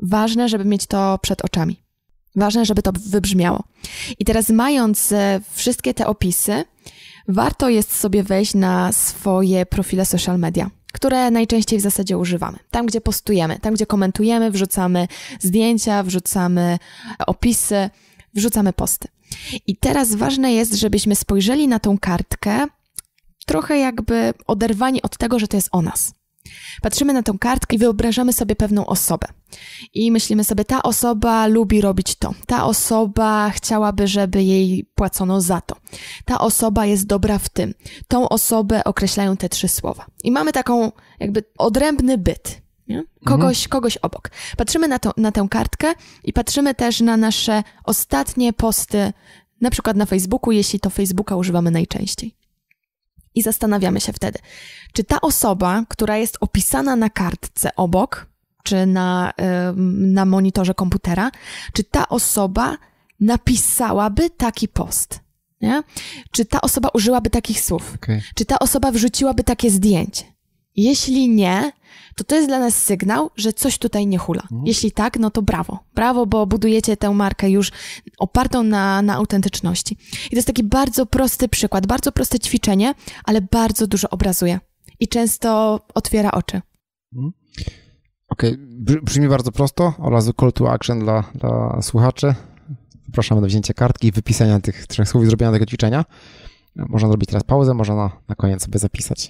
Ważne, żeby mieć to przed oczami. Ważne, żeby to wybrzmiało. I teraz, mając e, wszystkie te opisy, warto jest sobie wejść na swoje profile social media, które najczęściej w zasadzie używamy. Tam, gdzie postujemy, tam, gdzie komentujemy, wrzucamy zdjęcia, wrzucamy opisy, wrzucamy posty. I teraz ważne jest, żebyśmy spojrzeli na tą kartkę trochę jakby oderwani od tego, że to jest o nas. Patrzymy na tą kartkę i wyobrażamy sobie pewną osobę. I myślimy sobie, ta osoba lubi robić to, ta osoba chciałaby, żeby jej płacono za to, ta osoba jest dobra w tym. Tą osobę określają te trzy słowa. I mamy taką jakby odrębny byt. Nie? Kogoś, mhm. kogoś obok. Patrzymy na, to, na tę kartkę i patrzymy też na nasze ostatnie posty, na przykład na Facebooku, jeśli to Facebooka używamy najczęściej. I zastanawiamy się wtedy, czy ta osoba, która jest opisana na kartce obok, czy na, na monitorze komputera, czy ta osoba napisałaby taki post? Nie? Czy ta osoba użyłaby takich słów? Okay. Czy ta osoba wrzuciłaby takie zdjęcie? Jeśli nie, to to jest dla nas sygnał, że coś tutaj nie hula. Mhm. Jeśli tak, no to brawo. Brawo, bo budujecie tę markę już opartą na, na autentyczności. I to jest taki bardzo prosty przykład, bardzo proste ćwiczenie, ale bardzo dużo obrazuje i często otwiera oczy. Mhm.
Okej, okay. brzmi bardzo prosto oraz call to action dla, dla słuchaczy. Zapraszamy do wzięcia kartki i wypisania tych trzech słów i zrobienia tego ćwiczenia. Można zrobić teraz pauzę, można na, na koniec sobie zapisać.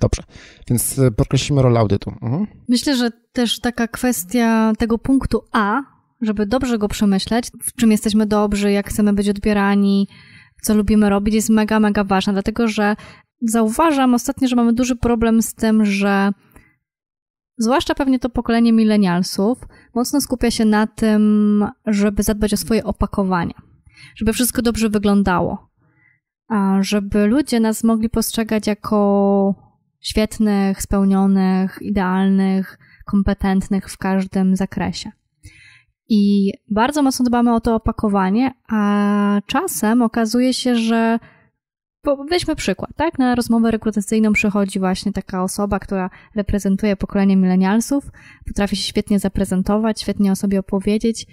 Dobrze, więc e, podkreślimy rolę audytu. Mhm.
Myślę, że też taka kwestia tego punktu A, żeby dobrze go przemyśleć, w czym jesteśmy dobrzy, jak chcemy być odbierani, co lubimy robić, jest mega, mega ważna, dlatego że zauważam ostatnio, że mamy duży problem z tym, że zwłaszcza pewnie to pokolenie milenialsów mocno skupia się na tym, żeby zadbać o swoje opakowania, żeby wszystko dobrze wyglądało, a żeby ludzie nas mogli postrzegać jako świetnych, spełnionych, idealnych, kompetentnych w każdym zakresie. I bardzo mocno dbamy o to opakowanie, a czasem okazuje się, że bo weźmy przykład, tak? Na rozmowę rekrutacyjną przychodzi właśnie taka osoba, która reprezentuje pokolenie milenialsów, potrafi się świetnie zaprezentować, świetnie o sobie opowiedzieć,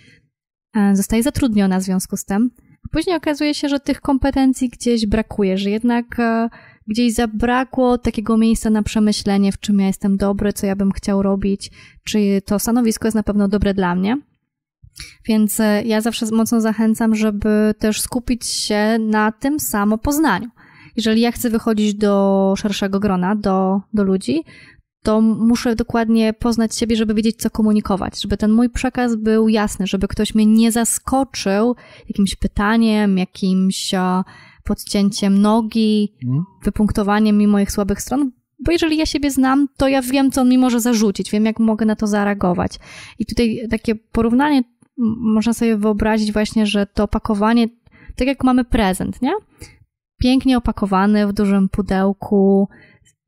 e, zostaje zatrudniona w związku z tym. Później okazuje się, że tych kompetencji gdzieś brakuje, że jednak e, gdzieś zabrakło takiego miejsca na przemyślenie, w czym ja jestem dobry, co ja bym chciał robić, czy to stanowisko jest na pewno dobre dla mnie. Więc e, ja zawsze mocno zachęcam, żeby też skupić się na tym samo poznaniu. Jeżeli ja chcę wychodzić do szerszego grona, do, do ludzi, to muszę dokładnie poznać siebie, żeby wiedzieć, co komunikować, żeby ten mój przekaz był jasny, żeby ktoś mnie nie zaskoczył jakimś pytaniem, jakimś podcięciem nogi, mm. wypunktowaniem mi moich słabych stron, bo jeżeli ja siebie znam, to ja wiem, co on mi może zarzucić, wiem, jak mogę na to zareagować. I tutaj takie porównanie można sobie wyobrazić właśnie, że to opakowanie, tak jak mamy prezent, nie? Pięknie opakowany w dużym pudełku,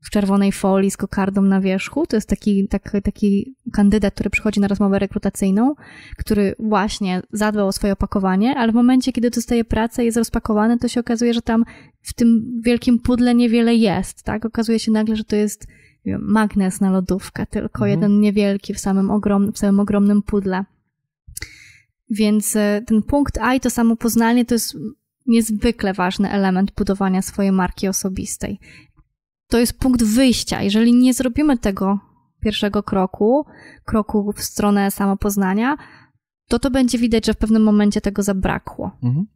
w czerwonej folii z kokardą na wierzchu. To jest taki, taki, taki kandydat, który przychodzi na rozmowę rekrutacyjną, który właśnie zadbał o swoje opakowanie, ale w momencie, kiedy dostaje pracę i jest rozpakowane, to się okazuje, że tam w tym wielkim pudle niewiele jest, tak? Okazuje się nagle, że to jest wiem, magnes na lodówkę, tylko mhm. jeden niewielki w samym, ogrom, w samym ogromnym pudle. Więc e, ten punkt I, to samo poznanie, to jest niezwykle ważny element budowania swojej marki osobistej to jest punkt wyjścia. Jeżeli nie zrobimy tego pierwszego kroku, kroku w stronę samopoznania, to to będzie widać, że w pewnym momencie tego zabrakło.
Mhm.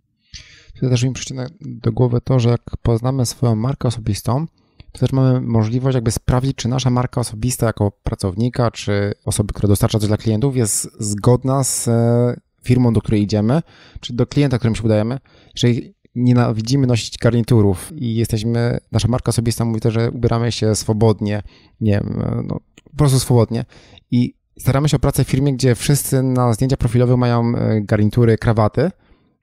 To też mi przyczyna do głowy to, że jak poznamy swoją markę osobistą, to też mamy możliwość jakby sprawdzić, czy nasza marka osobista jako pracownika, czy osoby, która dostarcza coś dla klientów jest zgodna z e, firmą, do której idziemy, czy do klienta, którym się udajemy. Jeżeli nienawidzimy nosić garniturów i jesteśmy, nasza marka sobie mówi też, że ubieramy się swobodnie, nie wiem, no, po prostu swobodnie i staramy się o pracę w firmie, gdzie wszyscy na zdjęcia profilowe mają e, garnitury, krawaty,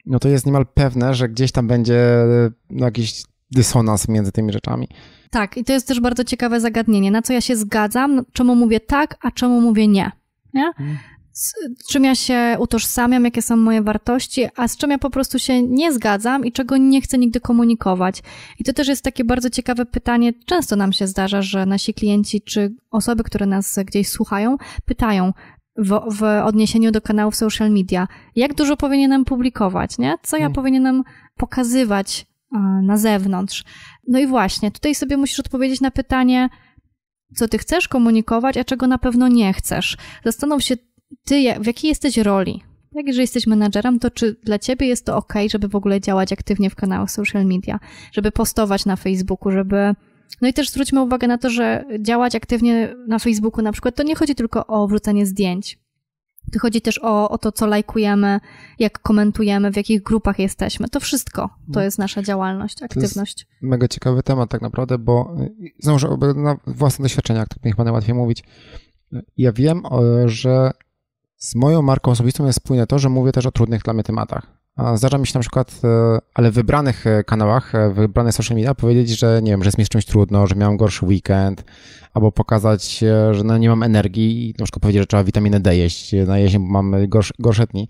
no to jest niemal pewne, że gdzieś tam będzie e, no, jakiś dysonans między tymi rzeczami.
Tak, i to jest też bardzo ciekawe zagadnienie, na co ja się zgadzam, czemu mówię tak, a czemu mówię nie. nie? Mhm z czym ja się utożsamiam, jakie są moje wartości, a z czym ja po prostu się nie zgadzam i czego nie chcę nigdy komunikować. I to też jest takie bardzo ciekawe pytanie. Często nam się zdarza, że nasi klienci czy osoby, które nas gdzieś słuchają, pytają, w, w, odniesieniu do kanałów social media. Jak dużo powinienem publikować, nie? Co ja hmm. powinienem pokazywać e, na zewnątrz? No i właśnie, tutaj sobie musisz odpowiedzieć na pytanie, co ty chcesz komunikować, a czego na pewno nie chcesz. Zastanów się, ty w jakiej jesteś roli? Tak, jeżeli jesteś menadżerem, to czy dla ciebie jest to ok, żeby w ogóle działać aktywnie w kanałach social media, żeby postować na Facebooku, żeby. No i też zwróćmy uwagę na to, że działać aktywnie na Facebooku na przykład, to nie chodzi tylko o wrzucanie zdjęć. To chodzi też o, o to, co lajkujemy, jak komentujemy, w jakich grupach jesteśmy. To wszystko to no. jest nasza działalność, aktywność.
mega ciekawy temat tak naprawdę, bo y, znowu, na własne doświadczenia, o których pan najłatwiej mówić. Ja wiem, że z moją marką osobistą jest spójne to, że mówię też o trudnych dla mnie tematach. Zdarza mi się na przykład, e, ale w wybranych e, kanałach, e, wybranych social media powiedzieć, że nie wiem, że jest mi z czymś trudno, że miałem gorszy weekend, albo pokazać, że no, nie mam energii i na przykład powiedzieć, że trzeba witaminę D jeść na jesień, bo mam gorsze, gorsze dni.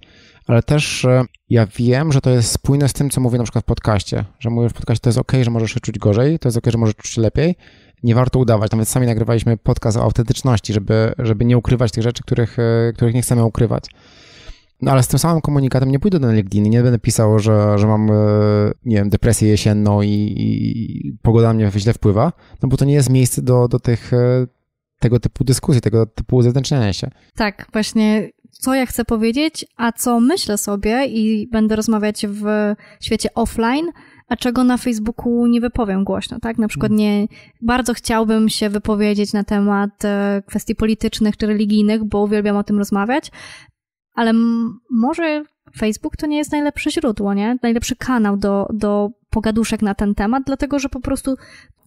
Ale też ja wiem, że to jest spójne z tym, co mówię na przykład w podcaście, że mówię w podcaście, to jest ok, że możesz się czuć gorzej, to jest ok, że możesz czuć się lepiej, nie warto udawać. Nawet sami nagrywaliśmy podcast o autentyczności, żeby, żeby nie ukrywać tych rzeczy, których, e, których nie chcemy ukrywać. No ale z tym samym komunikatem nie pójdę na LinkedIn, nie będę pisał, że, że mam, e, nie wiem, depresję jesienną i, i pogoda na mnie źle wpływa, no bo to nie jest miejsce do, do tych, e, tego typu dyskusji, tego typu zewnętrzniania się.
Tak, właśnie co ja chcę powiedzieć, a co myślę sobie i będę rozmawiać w świecie offline – a czego na Facebooku nie wypowiem głośno, tak? Na przykład mm. nie, bardzo chciałbym się wypowiedzieć na temat e, kwestii politycznych czy religijnych, bo uwielbiam o tym rozmawiać, ale może Facebook to nie jest najlepsze źródło, nie? Najlepszy kanał do, do pogaduszek na ten temat, dlatego że po prostu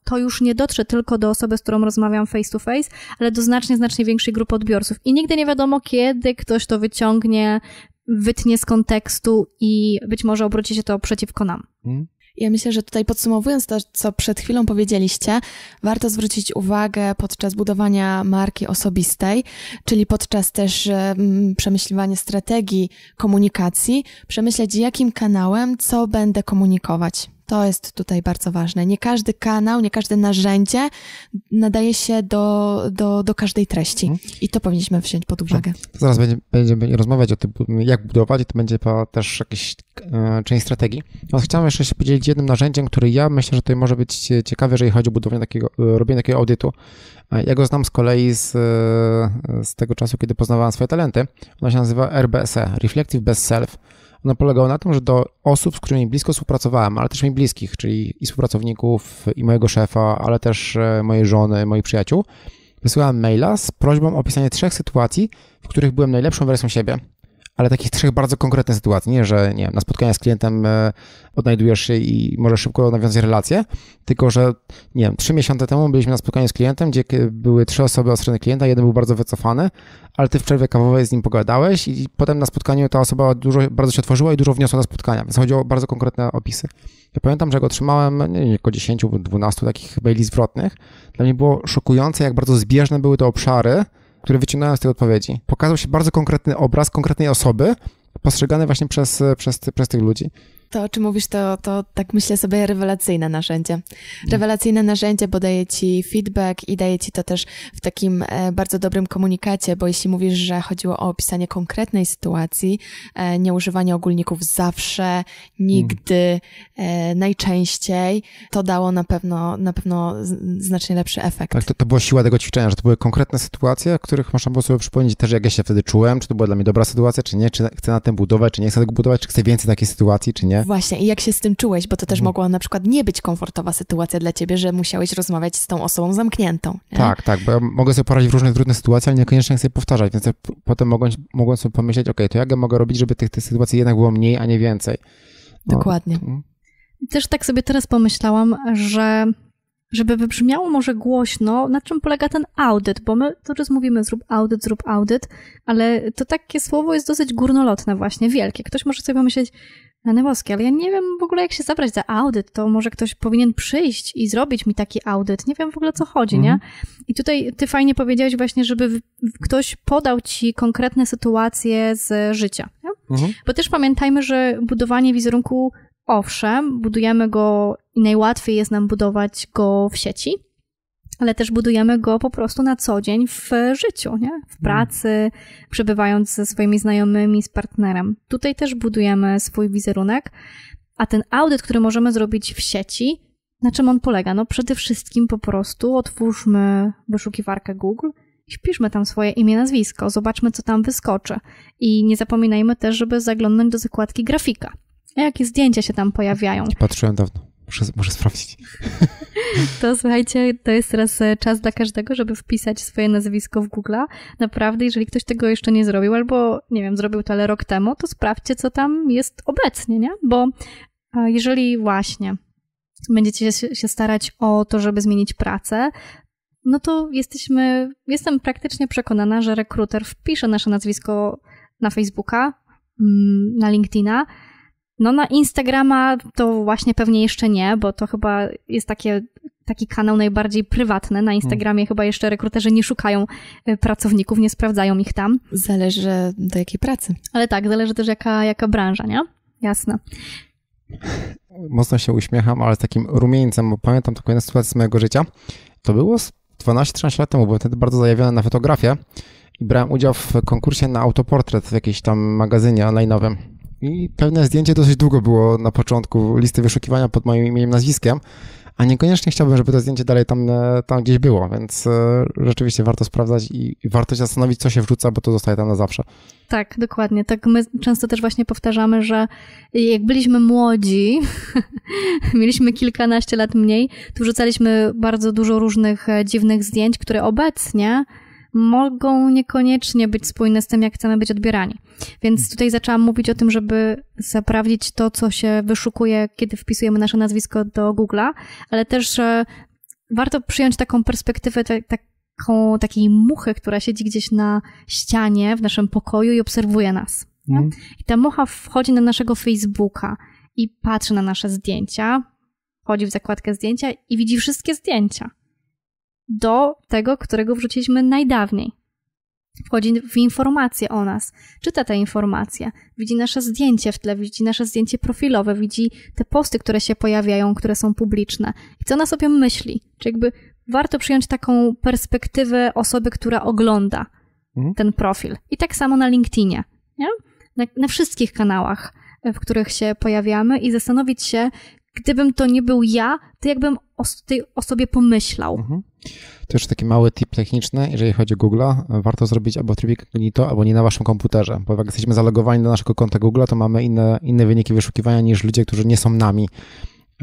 to już nie dotrze tylko do osoby, z którą rozmawiam face to face, ale do znacznie, znacznie większej grupy odbiorców. I nigdy nie wiadomo, kiedy ktoś to wyciągnie, wytnie z kontekstu i być może obróci się to przeciwko nam. Hmm. Ja myślę, że tutaj podsumowując to, co przed chwilą powiedzieliście, warto
zwrócić uwagę podczas budowania marki osobistej, czyli podczas też um, przemyśliwania strategii komunikacji, przemyśleć jakim kanałem co będę komunikować. To jest tutaj bardzo ważne. Nie każdy kanał, nie każde narzędzie nadaje się do, do, do każdej treści mhm. i to powinniśmy wziąć pod tak. uwagę.
To zaraz będziemy, będziemy rozmawiać o tym, jak budować, to będzie też jakaś e, część strategii. Ale chciałem jeszcze się podzielić jednym narzędziem, który ja myślę, że tutaj może być ciekawe, jeżeli chodzi o budowanie takiego, e, robienie takiego audytu. E, ja go znam z kolei z, e, z tego czasu, kiedy poznawałem swoje talenty. Ona się nazywa RBSE, Reflective Best Self. No, polegało na tym, że do osób, z którymi blisko współpracowałem, ale też mi bliskich, czyli i współpracowników, i mojego szefa, ale też e, mojej żony, moich przyjaciół, wysyłałem maila z prośbą o opisanie trzech sytuacji, w których byłem najlepszą wersją siebie ale takich trzech bardzo konkretnych sytuacji, nie, że nie wiem, na spotkaniu z klientem e, odnajdujesz się i możesz szybko nawiązać relację, tylko że nie wiem, trzy miesiące temu byliśmy na spotkaniu z klientem, gdzie były trzy osoby od strony klienta, jeden był bardzo wycofany, ale ty w przerwie kawowej z nim pogadałeś i potem na spotkaniu ta osoba dużo, bardzo się otworzyła i dużo wniosła do spotkania, więc chodziło o bardzo konkretne opisy. Ja pamiętam, że go otrzymałem nie wiem, około 10-12 takich maili zwrotnych. Dla mnie było szokujące, jak bardzo zbieżne były te obszary, które wyciągnąłem z tej odpowiedzi. Pokazał się bardzo konkretny obraz konkretnej osoby, postrzegany właśnie przez, przez, przez tych ludzi
to, o czym mówisz, to, to tak myślę sobie rewelacyjne narzędzie. Mm. Rewelacyjne narzędzie, bo daje ci feedback i daje ci to też w takim e, bardzo dobrym komunikacie, bo jeśli mówisz, że chodziło o opisanie konkretnej sytuacji, e, nie używanie ogólników zawsze, nigdy, e, najczęściej, to dało na pewno, na pewno znacznie lepszy efekt.
Tak, to, to była siła tego ćwiczenia, że to były konkretne sytuacje, o których można było sobie przypomnieć też, jak ja się wtedy czułem, czy to była dla mnie dobra sytuacja, czy nie, czy chcę na tym budować, czy nie chcę tego budować, czy chcę więcej takiej sytuacji, czy nie
właśnie, i jak się z tym czułeś, bo to też mhm. mogła na przykład nie być komfortowa sytuacja dla ciebie, że musiałeś rozmawiać z tą osobą zamkniętą. Nie?
Tak, tak, bo ja mogę sobie poradzić w różnych trudnych sytuacjach, ale niekoniecznie sobie powtarzać, więc ja potem mogłem, mogłem sobie pomyśleć, ok, to jak ja mogę robić, żeby tych, tych sytuacji jednak było mniej, a nie więcej. No, Dokładnie. To... No, mhm.
Też tak sobie teraz pomyślałam, że żeby wybrzmiało może głośno, na czym polega ten audyt, bo my to czas mówimy zrób audyt, zrób audyt, ale to takie słowo jest dosyć górnolotne właśnie, wielkie. Ktoś może sobie pomyśleć, Rany boskie, ale ja nie wiem w ogóle, jak się zabrać za audyt, to może ktoś powinien przyjść i zrobić mi taki audyt. Nie wiem w ogóle, co chodzi, mhm. nie? I tutaj ty fajnie powiedziałeś właśnie, żeby ktoś podał ci konkretne sytuacje z życia. Mhm. Bo też pamiętajmy, że budowanie wizerunku, owszem, budujemy go i najłatwiej jest nam budować go w sieci, ale też budujemy go po prostu na co dzień w życiu, nie? w mm. pracy, przebywając ze swoimi znajomymi, z partnerem. Tutaj też budujemy swój wizerunek, a ten audyt, który możemy zrobić w sieci, na czym on polega? No przede wszystkim po prostu otwórzmy wyszukiwarkę Google i wpiszmy tam swoje imię, nazwisko, zobaczmy co tam wyskoczy i nie zapominajmy też, żeby zaglądnąć do zakładki grafika. Jakie zdjęcia się tam pojawiają? Nie
patrzyłem dawno. Muszę, muszę sprawdzić.
To słuchajcie, to jest teraz e, czas dla każdego, żeby wpisać swoje nazwisko w Google. Naprawdę, jeżeli ktoś tego jeszcze nie zrobił, albo nie wiem, zrobił to ale rok temu, to sprawdźcie, co tam jest obecnie, nie? Bo e, jeżeli właśnie będziecie się starać o to, żeby zmienić pracę, no to jesteśmy, jestem praktycznie przekonana, że rekruter wpisze nasze nazwisko na Facebooka, mm, na LinkedIna, no na Instagrama to właśnie pewnie jeszcze nie, bo to chyba jest takie, taki kanał najbardziej prywatny. Na Instagramie hmm. chyba jeszcze rekruterzy nie szukają y, pracowników, nie sprawdzają ich tam. Zależy do jakiej pracy. Ale tak, zależy też jaka, jaka branża, nie? Jasne
mocno się uśmiecham, ale z takim rumieńcem, bo pamiętam tylko jedną sytuację z mojego życia. To było 12-13 lat temu, byłem wtedy bardzo zajawiony na fotografię i brałem udział w konkursie na autoportret w jakimś tam magazynie online'owym i pewne zdjęcie dosyć długo było na początku listy wyszukiwania pod moim imieniem, nazwiskiem, a niekoniecznie chciałbym, żeby to zdjęcie dalej tam, e, tam gdzieś było, więc e, rzeczywiście warto sprawdzać i, warto się zastanowić, co się wrzuca, bo to zostaje tam na zawsze.
Tak, dokładnie. Tak my często też właśnie powtarzamy, że jak byliśmy młodzi, mieliśmy kilkanaście lat mniej, to wrzucaliśmy bardzo dużo różnych e, dziwnych zdjęć, które obecnie mogą niekoniecznie być spójne z tym, jak chcemy być odbierani. Więc tutaj zaczęłam mówić o tym, żeby zaprawdzić to, co się wyszukuje, kiedy wpisujemy nasze nazwisko do Google'a, ale też e, warto przyjąć taką perspektywę, taką, takiej muchy, która siedzi gdzieś na ścianie w naszym pokoju i obserwuje nas. Mm. I ta mucha wchodzi na naszego Facebooka i patrzy na nasze zdjęcia, wchodzi w zakładkę zdjęcia i widzi wszystkie zdjęcia do tego, którego wrzuciliśmy najdawniej. Wchodzi w informacje o nas, czyta te informacje, widzi nasze zdjęcie w tle, widzi nasze zdjęcie profilowe, widzi te posty, które się pojawiają, które są publiczne i co ona sobie myśli. Czy jakby warto przyjąć taką perspektywę osoby, która ogląda mhm. ten profil. I tak samo na LinkedInie, nie? Na, na wszystkich kanałach, e, w których się pojawiamy i zastanowić się, gdybym to nie był ja, to jakbym o tej osobie pomyślał. Mhm.
To już taki mały tip techniczny, jeżeli chodzi o Google, warto zrobić albo trybik incognito, albo nie na waszym komputerze, bo jak jesteśmy zalogowani do naszego konta Google, to mamy inne, inne wyniki wyszukiwania niż ludzie, którzy nie są nami.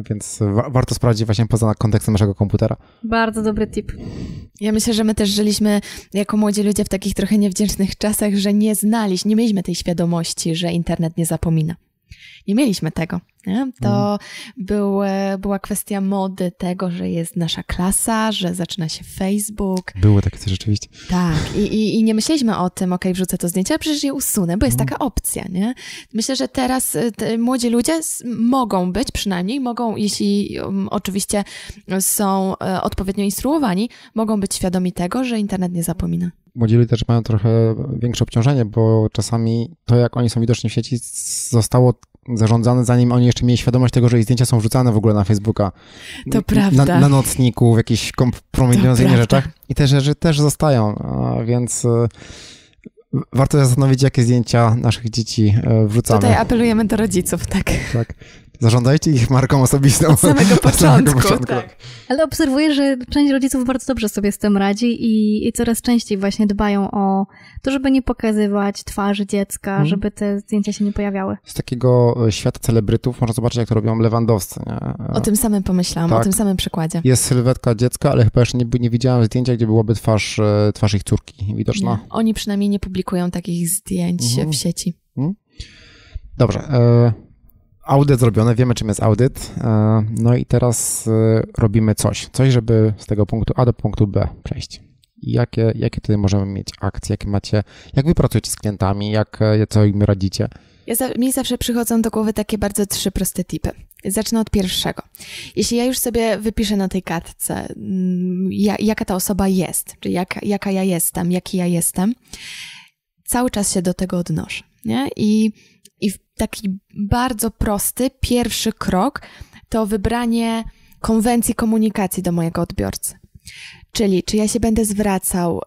Więc wa warto sprawdzić właśnie poza kontekstem naszego komputera.
Bardzo dobry tip.
Ja myślę, że my też żyliśmy jako młodzi ludzie w takich trochę niewdzięcznych czasach, że nie znaliśmy, nie mieliśmy tej świadomości, że internet nie zapomina nie mieliśmy tego. Nie? To mm. był, e, była kwestia mody tego, że jest nasza klasa, że zaczyna się Facebook.
Było takie coś rzeczywiście.
Tak, I, i, i, nie myśleliśmy o tym, ok, wrzucę to zdjęcie, ale przecież je usunę, bo jest mm. taka opcja, nie? Myślę, że teraz e, młodzi ludzie mogą być, przynajmniej mogą, jeśli um, oczywiście są um, odpowiednio instruowani, mogą być świadomi tego, że internet nie zapomina
młodzi ludzie też mają trochę większe obciążenie, bo czasami to, jak oni są widoczni w sieci, zostało zarządzane, zanim oni jeszcze mieli świadomość tego, że ich zdjęcia są wrzucane w ogóle na Facebooka. To prawda. Na, na nocniku, w jakichś kompromitujących rzeczach. I te rzeczy też zostają, więc e, warto zastanowić, jakie zdjęcia naszych dzieci e, wrzucamy. Tutaj
apelujemy do rodziców, tak.
Tak. Zarządzajcie ich marką osobistą. Od samego początku, Od samego początku. Tak.
Ale obserwuję, że część rodziców bardzo dobrze sobie z tym radzi i, i coraz częściej właśnie dbają o to, żeby nie pokazywać twarzy dziecka, hmm. żeby te zdjęcia się nie pojawiały.
Z takiego e, świata celebrytów można zobaczyć, jak to robią lewandowscy. Nie? O tym samym pomyślałam, tak. o tym samym przykładzie. Jest sylwetka dziecka, ale chyba jeszcze nie, nie widziałam zdjęcia, gdzie byłaby twarz, e, twarz ich córki widoczna. Nie.
Oni przynajmniej nie publikują takich zdjęć hmm. w sieci. Hmm?
Dobrze. E audyt zrobiony, wiemy czym jest audyt, e, no i teraz e, robimy coś, coś, żeby z tego punktu A do punktu B przejść. Jakie, jakie tutaj możemy mieć akcje, jakie macie, jak wy pracujecie z klientami, jak, e, co im radzicie?
Ja, mi zawsze przychodzą do głowy takie bardzo trzy proste tipy. Zacznę od pierwszego. Jeśli ja już sobie wypiszę na tej kartce, mm, ja, jaka ta osoba jest, czy jak, jaka ja jestem, jaki ja jestem, cały czas się do tego odnoszę. Nie? I taki bardzo prosty pierwszy krok to wybranie konwencji komunikacji do mojego odbiorcy. Czyli czy ja się będę zwracał,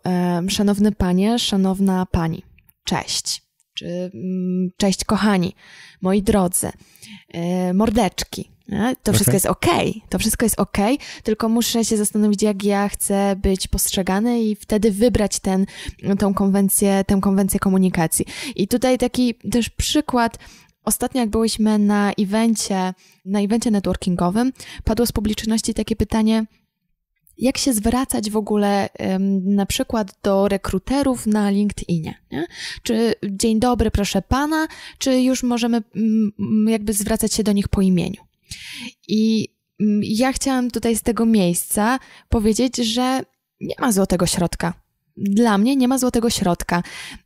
szanowny panie, szanowna pani, cześć czy mm, cześć kochani, moi drodzy, e, mordeczki. To wszystko jest ok, to wszystko jest ok, tylko muszę się zastanowić, jak ja chcę być postrzegany i wtedy wybrać ten, tą konwencję, tę konwencję komunikacji. I tutaj taki też przykład, Ostatnio, jak byłyśmy na evencie, na evencie networkingowym, padło z publiczności takie pytanie, jak się zwracać w ogóle na przykład do rekruterów na LinkedInie. Nie? Czy dzień dobry, proszę pana, czy już możemy mm, mm, jakby zwracać się do nich po imieniu. I mm, ja chciałam tutaj z tego miejsca powiedzieć, że nie ma złotego środka. Dla mnie nie ma złotego środka.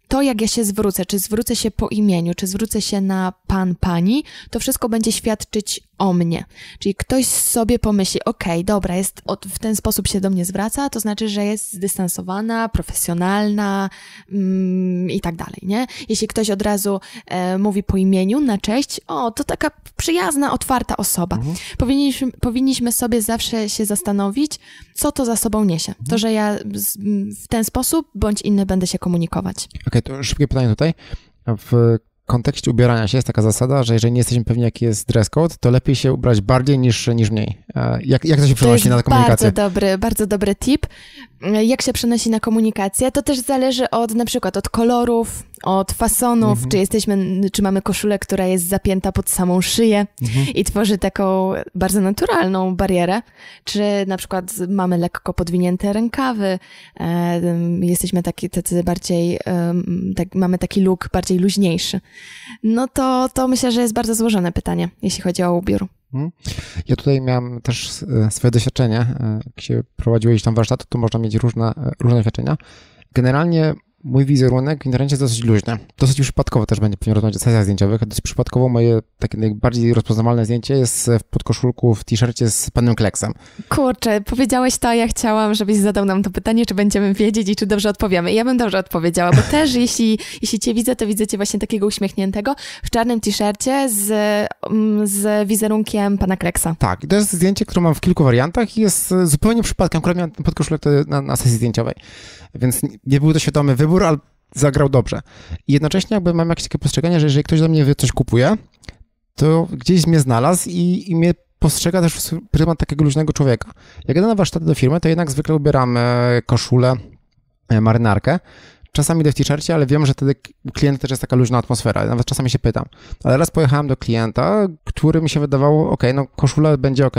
To, jak ja się zwrócę, czy zwrócę się po imieniu, czy zwrócę się na pan, pani, to wszystko będzie świadczyć o mnie. Czyli ktoś sobie pomyśli, okej, okay, dobra, jest od, w ten sposób się do mnie zwraca, to znaczy, że jest zdystansowana, profesjonalna mm, i tak dalej, nie? Jeśli ktoś od razu e, mówi po imieniu na cześć, o, to taka przyjazna, otwarta osoba. Mhm. Powinniśmy, powinniśmy sobie zawsze się zastanowić, co to za sobą niesie. Mhm. To, że ja z, w ten sposób bądź inny będę się komunikować.
Okej, okay, to szybkie pytanie tutaj. W kontekście ubierania się jest taka zasada, że jeżeli nie jesteśmy pewni, jaki jest dress code, to lepiej się ubrać bardziej niż, niż mniej. E, jak, jak to się przenosi to na komunikację? Bardzo
dobry, bardzo dobry tip. E, jak się przenosi na komunikację? To też zależy od na przykład od kolorów, od fasonów, mhm. czy jesteśmy, czy mamy koszulę, która jest zapięta pod samą szyję mhm. i tworzy taką bardzo naturalną barierę, czy na przykład mamy lekko podwinięte rękawy, e, jesteśmy taki, tacy bardziej, e, tak, mamy taki luk, bardziej luźniejszy. No to, to myślę, że jest bardzo złożone pytanie, jeśli chodzi o ubiór.
Mhm. Ja tutaj miałem też e, swoje doświadczenia. E, jak się prowadziłeś tam warsztat, to można mieć różne, e, różne doświadczenia. Generalnie mój wizerunek w internecie jest dosyć luźny. Dosyć przypadkowo też będzie pewnie rozmawiać o sesjach zdjęciowych. Dosyć przypadkowo moje takie najbardziej rozpoznawalne zdjęcie jest w podkoszulku, w t-shircie z panem Kleksem.
Kurczę, powiedziałeś to, ja chciałam, żebyś zadał nam to pytanie, czy będziemy wiedzieć i czy dobrze odpowiemy. I ja bym dobrze odpowiedziała, bo też jeśli, jeśli cię widzę, to widzę cię właśnie takiego uśmiechniętego w czarnym t-shircie z, mm, z wizerunkiem pana Kleksa.
Tak, to jest zdjęcie, które mam w kilku wariantach i jest zupełnie przypadkiem, akurat miałem podkoszulek na, na sesji zdjęciowej. Więc nie był to świadomy wybór, wybór, ale zagrał dobrze. I jednocześnie jakby mam jakieś takie postrzeganie, że jeżeli ktoś do mnie coś kupuje, to gdzieś mnie znalazł i, i mnie postrzega też w pryzmat takiego luźnego człowieka. Jak jadę na warsztaty do firmy, to jednak zwykle ubieram e, koszulę, e, marynarkę, czasami do w t-shircie, ale wiem, że wtedy klient też jest taka luźna atmosfera. Nawet czasami się pytam. Ale raz pojechałem do klienta, który mi się wydawało, ok, no koszula będzie ok.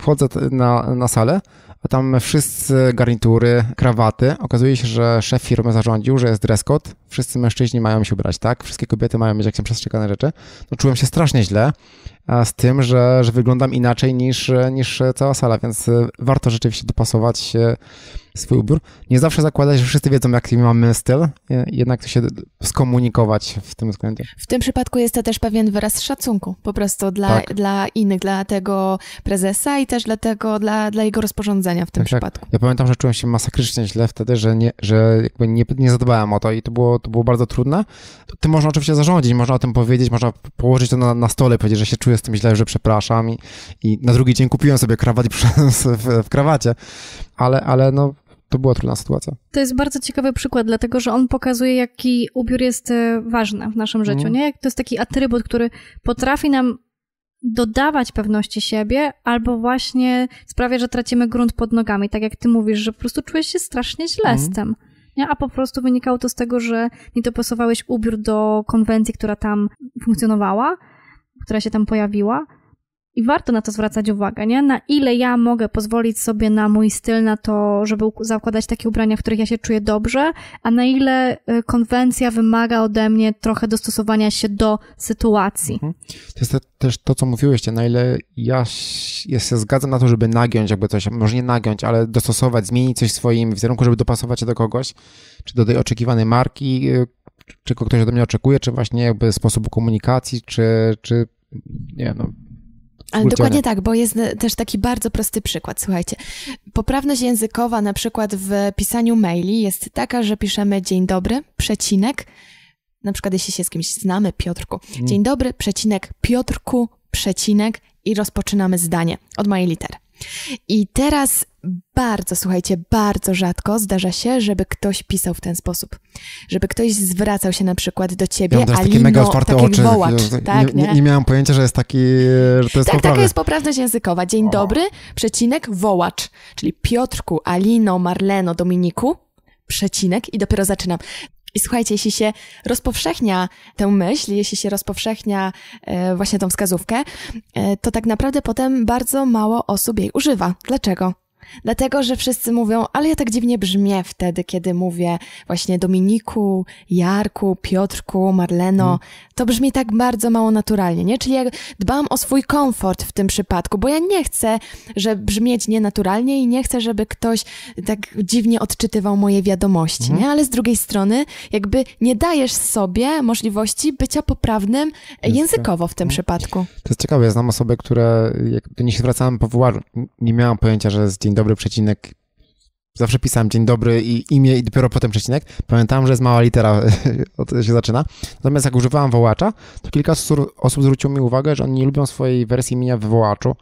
Wchodzę na, na salę, a tam wszyscy garnitury, krawaty. Okazuje się, że szef firmy zarządził, że jest dress code, wszyscy mężczyźni mają się ubrać tak, wszystkie kobiety mają mieć jakieś przestrzegane rzeczy. No czułem się strasznie źle z tym, że, że wyglądam inaczej niż, niż cała sala, więc y, warto rzeczywiście dopasować y, swój ubiór. Nie zawsze zakładać, że wszyscy wiedzą, jaki mamy styl, y, jednak to się skomunikować w tym względzie. W
tym przypadku jest to też pewien wyraz szacunku po prostu dla, tak. dla innych, dla tego prezesa i też dlatego dla, dla jego rozporządzenia w tym tak,
tak. przypadku. Tak. Ja pamiętam, że czułem się masakrycznie źle wtedy, że nie, że jakby nie, nie zadbałem o to i to było, to było bardzo trudne. Tym można oczywiście zarządzić, można o tym powiedzieć, można położyć to na, na stole, powiedzieć, że się czuję z tym myślałem, że przepraszam i, i na drugi dzień kupiłem sobie krawat i w, w krawacie, ale, ale no to była trudna sytuacja.
To jest bardzo ciekawy przykład, dlatego że on pokazuje, jaki ubiór jest e, ważny w naszym życiu. Mm. Nie? To jest taki atrybut, który potrafi nam dodawać pewności siebie, albo właśnie sprawia, że tracimy grunt pod nogami. Tak jak ty mówisz, że po prostu czujesz się strasznie źle mm. z mhm. tym. Nie? A po prostu wynikało to z tego, że nie dopasowałeś ubiór do konwencji, która tam funkcjonowała, która się tam pojawiła. I warto na to zwracać uwagę, nie? Na ile ja mogę pozwolić sobie na mój styl, na to, żeby zakładać takie ubrania, w których ja się czuję dobrze, a na ile y, konwencja wymaga ode mnie trochę dostosowania się do sytuacji. Mhm.
To jest też to, co mówiłeś, na ile ja się zgadzam na to, żeby nagiąć jakby coś, może nie nagiąć, ale dostosować, zmienić coś w swoim wizerunku, żeby dopasować się do kogoś, czy do tej oczekiwanej marki, y, czy ktoś ode mnie oczekuje, czy właśnie jakby komunikacji, czy, czy nie wiem, no, ale dokładnie tak,
bo jest też taki bardzo prosty przykład. Słuchajcie, poprawność językowa na przykład w pisaniu maili jest taka, że piszemy dzień dobry, przecinek, na przykład jeśli się z kimś znamy, Piotrku. Mhm. Dzień dobry, przecinek, Piotrku, przecinek i rozpoczynamy zdanie od mojej litery. I teraz bardzo, słuchajcie, bardzo rzadko zdarza się, żeby ktoś pisał w ten sposób. Żeby ktoś zwracał się na przykład do ciebie, ja Alino, takie mega otwarte tak oczy. Wołacz, nie, tak, nie? Nie, nie,
miałam pojęcia, że jest taki, że to jest Tak, poprawne. taka jest
poprawność językowa. Dzień dobry, przecinek, wołacz. Czyli Piotrku, Alino, Marleno, Dominiku, przecinek i dopiero zaczynam. I słuchajcie, jeśli się rozpowszechnia tę myśl, jeśli się rozpowszechnia e, właśnie tą wskazówkę, e, to tak naprawdę potem bardzo mało osób jej używa. Dlaczego? Dlatego, że wszyscy mówią, ale ja tak dziwnie brzmię wtedy, kiedy mówię właśnie Dominiku, Jarku, Piotrku, Marleno. Mm. To brzmi tak bardzo mało naturalnie, nie? Czyli ja dbam o swój komfort w tym przypadku, bo ja nie chcę, żeby brzmieć nienaturalnie i nie chcę, żeby ktoś tak dziwnie odczytywał moje wiadomości, mm. nie? Ale z drugiej strony, jakby nie dajesz sobie możliwości bycia poprawnym jest językowo w tym to, mhm. przypadku.
To jest ciekawe, ja znam osoby, które, jak do nich się wracałem po WR, nie miałam pojęcia, że z dzień dobry, przecinek. Zawsze pisałem dzień dobry i imię i dopiero potem przecinek. pamiętam że jest mała litera, od się zaczyna. Natomiast jak używałem wołacza, to kilka osób zwróciło mi uwagę, że oni nie lubią swojej wersji imienia w wołaczu.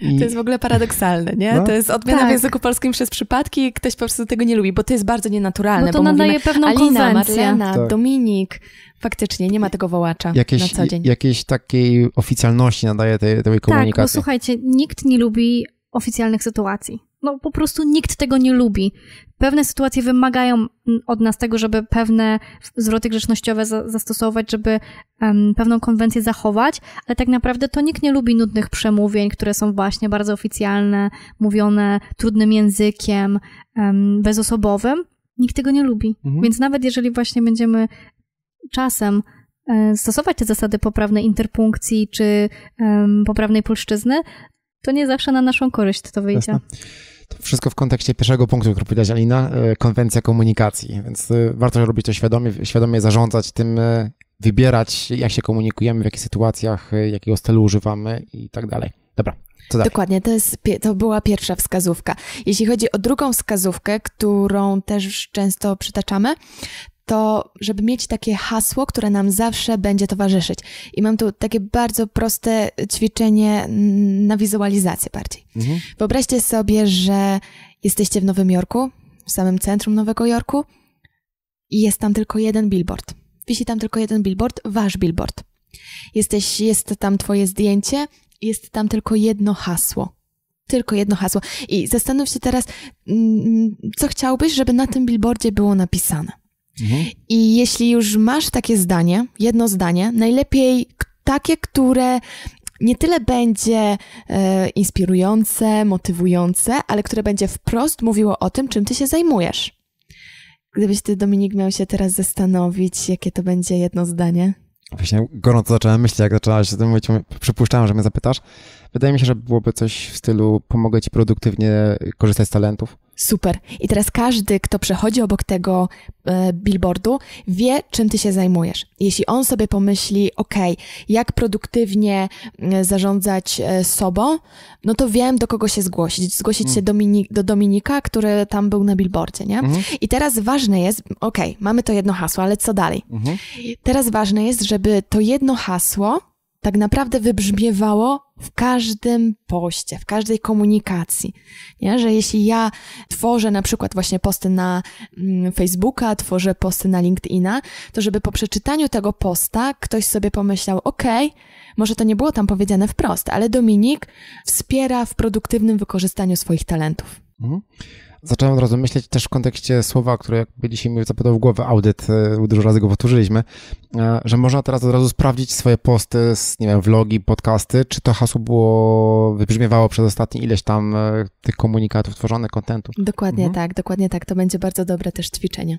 I... To jest w
ogóle paradoksalne, nie? No? To jest odmiana tak. w języku polskim przez przypadki i ktoś po prostu tego nie lubi, bo to jest bardzo nienaturalne. Bo to bo nadaje mówimy, pewną Alina, konwencję. Marlena, tak. Dominik.
Faktycznie, nie ma tego wołacza jakieś, na co dzień.
Jakiejś takiej oficjalności nadaje tej, tej komunikacji. Tak, bo słuchajcie,
nikt nie lubi oficjalnych sytuacji. No po prostu nikt tego nie lubi. Pewne sytuacje wymagają mm, od nas tego, żeby pewne zwroty grzecznościowe za zastosować, żeby um, pewną konwencję zachować, ale tak naprawdę to nikt nie lubi nudnych przemówień, które są właśnie bardzo oficjalne, mówione trudnym językiem, um, bezosobowym. Nikt tego nie lubi. Mhm. Więc nawet jeżeli właśnie będziemy czasem e, stosować te zasady poprawnej interpunkcji czy um, poprawnej polszczyzny, to nie zawsze na naszą korzyść to wyjdzie.
To wszystko w kontekście pierwszego punktu, który powiedziałaś Alina, e, konwencja komunikacji, więc e, warto robić to świadomie, świadomie zarządzać tym, e, wybierać jak się komunikujemy, w jakich sytuacjach, jakiego stylu używamy i tak dalej. Dobra,
Dokładnie, to, jest, to była pierwsza wskazówka. Jeśli chodzi o drugą wskazówkę, którą też często przytaczamy, to żeby mieć takie hasło, które nam zawsze będzie towarzyszyć. I mam tu takie bardzo proste ćwiczenie na wizualizację bardziej. Mhm. Wyobraźcie sobie, że jesteście w Nowym Jorku, w samym centrum Nowego Jorku i jest tam tylko jeden billboard. Wisi tam tylko jeden billboard, wasz billboard. Jesteś, jest tam twoje zdjęcie, jest tam tylko jedno hasło. Tylko jedno hasło. I zastanów się teraz, mm, mm, co chciałbyś, żeby na tym billboardzie było napisane. Mhm. I jeśli już masz takie zdanie, jedno zdanie, najlepiej takie, które nie tyle będzie e, inspirujące, motywujące, ale które będzie wprost mówiło o tym, czym ty się zajmujesz. Gdybyś ty, Dominik, miał się teraz zastanowić, jakie to będzie jedno zdanie?
Właśnie gorąco zacząłem myśleć, jak zaczęłaś o tym mówić, przypuszczałem, że mnie zapytasz. Wydaje mi się, że byłoby coś w stylu pomogę ci produktywnie korzystać z talentów.
Super. I teraz każdy, kto przechodzi obok tego e, billboardu, wie, czym ty się zajmujesz. Jeśli on sobie pomyśli, ok, jak produktywnie zarządzać e, sobą, no to wiem, do kogo się zgłosić. Zgłosić mm. się Dominik, do Dominika, który tam był na billboardzie, nie? Mm -hmm. I teraz ważne jest, ok, mamy to jedno hasło, ale co dalej? Mm -hmm. Teraz ważne jest, żeby to jedno hasło tak naprawdę wybrzmiewało w każdym poście, w każdej komunikacji. Nie? Że jeśli ja tworzę na przykład właśnie posty na mm, Facebooka, tworzę posty na LinkedIna, to żeby po przeczytaniu tego posta ktoś sobie pomyślał, ok, może to nie było tam powiedziane wprost, ale Dominik wspiera w produktywnym wykorzystaniu swoich talentów.
Mhm zacząłem od razu myśleć też w kontekście słowa, które jakby dzisiaj mi zapadło w głowę, audyt, e, dużo razy go powtórzyliśmy, e, że można teraz od razu sprawdzić swoje posty, nie wiem, vlogi, podcasty, czy to hasło było, wybrzmiewało przez ostatnie ileś tam e, tych komunikatów tworzonych, kontentu.
Dokładnie mhm. tak, dokładnie tak. To będzie bardzo dobre też ćwiczenie.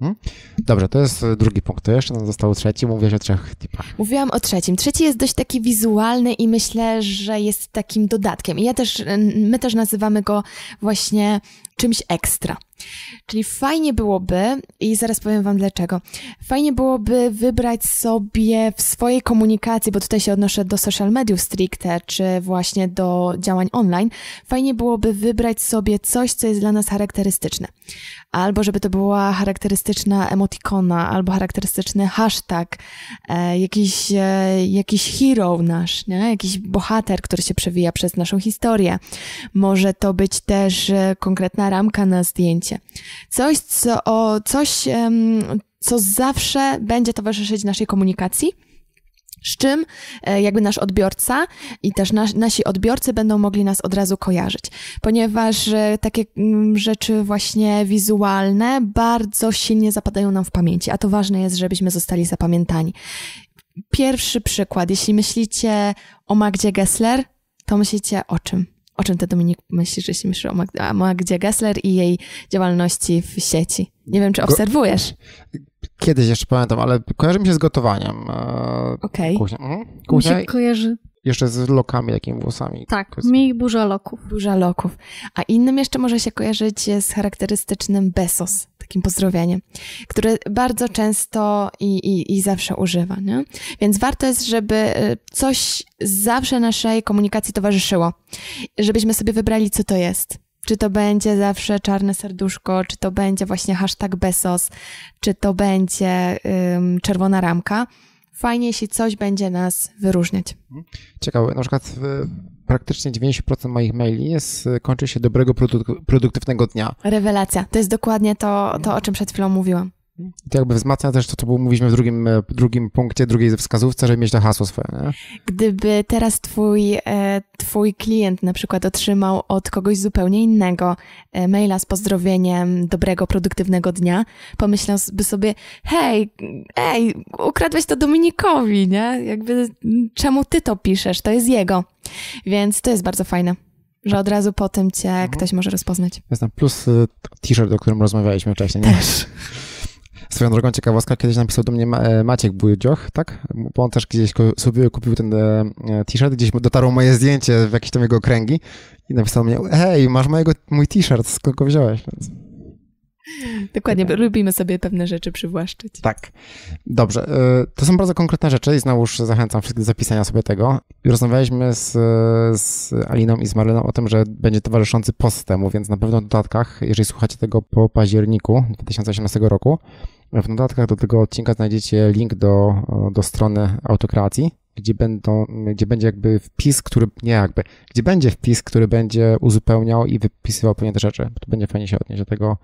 Mhm. Dobrze, to jest drugi punkt. To jeszcze nam został trzeci. Mówiłaś o trzech typach.
Mówiłam o trzecim. Trzeci jest dość taki wizualny i myślę, że jest takim dodatkiem. I ja też, my też nazywamy go właśnie czymś ekstra. Czyli fajnie byłoby, i zaraz powiem Wam dlaczego, fajnie byłoby wybrać sobie w swojej komunikacji, bo tutaj się odnoszę do social mediów stricte, czy właśnie do działań online, fajnie byłoby wybrać sobie coś, co jest dla nas charakterystyczne. Albo żeby to była charakterystyczna emotikona, albo charakterystyczny hashtag, e, jakiś, e, jakiś hero nasz, nie? jakiś bohater, który się przewija przez naszą historię. Może to być też e, konkretna ramka na zdjęciu, życie. Coś, co, o, coś, co zawsze będzie towarzyszyć naszej komunikacji. Z czym e, jakby nasz odbiorca i też nas, nasi odbiorcy będą mogli nas od razu kojarzyć, ponieważ e, takie mm, rzeczy właśnie wizualne bardzo silnie zapadają nam w pamięci, a to ważne jest, żebyśmy zostali zapamiętani. Pierwszy przykład, jeśli myślicie o Magdzie Gessler, to myślicie o czym? O czym ty, Dominik, myślisz, jeśli myślisz o, Magdzie Gessler i jej działalności w sieci? Nie wiem, czy obserwujesz.
Kiedyś jeszcze pamiętam, ale kojarzy mi się z gotowaniem. E,
Okej. Okay. Kuchnia. Mhm. się kojarzy.
Jeszcze z lokami, jakimi włosami. Tak,
mi burza loków. Burza loków. A innym jeszcze może się kojarzyć z charakterystycznym besos takim pozdrowieniem, które bardzo często i, i, i zawsze używa. Nie? Więc warto jest, żeby y, coś zawsze naszej komunikacji towarzyszyło, żebyśmy sobie wybrali, co to jest. Czy to będzie zawsze czarne serduszko, czy to będzie właśnie hashtag Besos, czy to będzie czerwona ramka. Fajnie, jeśli coś będzie nas wyróżniać. Mhm.
Ciekawe, na przykład y, praktycznie 90% moich maili jest, y, kończy się dobrego, produktywnego dnia.
Rewelacja. To jest dokładnie to, to, o czym przed chwilą mówiłam.
I to jakby wzmacnia też to, co mówiliśmy w drugim, e, drugim punkcie, drugiej wskazówce, żeby mieć to hasło swoje. Nie?
Gdyby teraz twój, e, twój klient na przykład otrzymał od kogoś zupełnie innego e, maila z pozdrowieniem dobrego, produktywnego dnia, pomyślałby sobie, hej, ej, ukradłeś to Dominikowi, nie? Jakby mm, czemu ty to piszesz? To jest jego. Więc to jest bardzo fajne że tak. od razu po tym cię mhm. ktoś może rozpoznać.
Jasne, plus t-shirt, o którym rozmawialiśmy wcześniej. Nie? Też. Swoją drogą ciekawostka, kiedyś napisał do mnie e, Maciek Budzioch, tak? Bo on też gdzieś sobie kupił ten e, e, t-shirt, gdzieś dotarło moje zdjęcie w jakieś tam jego kręgi i napisał do mnie, hej, masz mojego, mój t-shirt, skąd go wziąłeś? Więc...
Dokładnie, lubimy sobie pewne rzeczy przywłaszczyć.
Tak. Dobrze, to są bardzo konkretne rzeczy i znowuż zachęcam wszystkich do zapisania sobie tego. Rozmawialiśmy z, z Aliną i z Maryną o tym, że będzie towarzyszący post temu, więc na pewno w dodatkach, jeżeli słuchacie tego po październiku 2018 roku, w notatkach do tego odcinka znajdziecie link do, e, do strony autokracji, gdzie, będą, gdzie będzie jakby wpis, który, nie jakby, gdzie będzie wpis, który będzie uzupełniał i wypisywał pewne te rzeczy. To będzie fajnie się odnieść do tego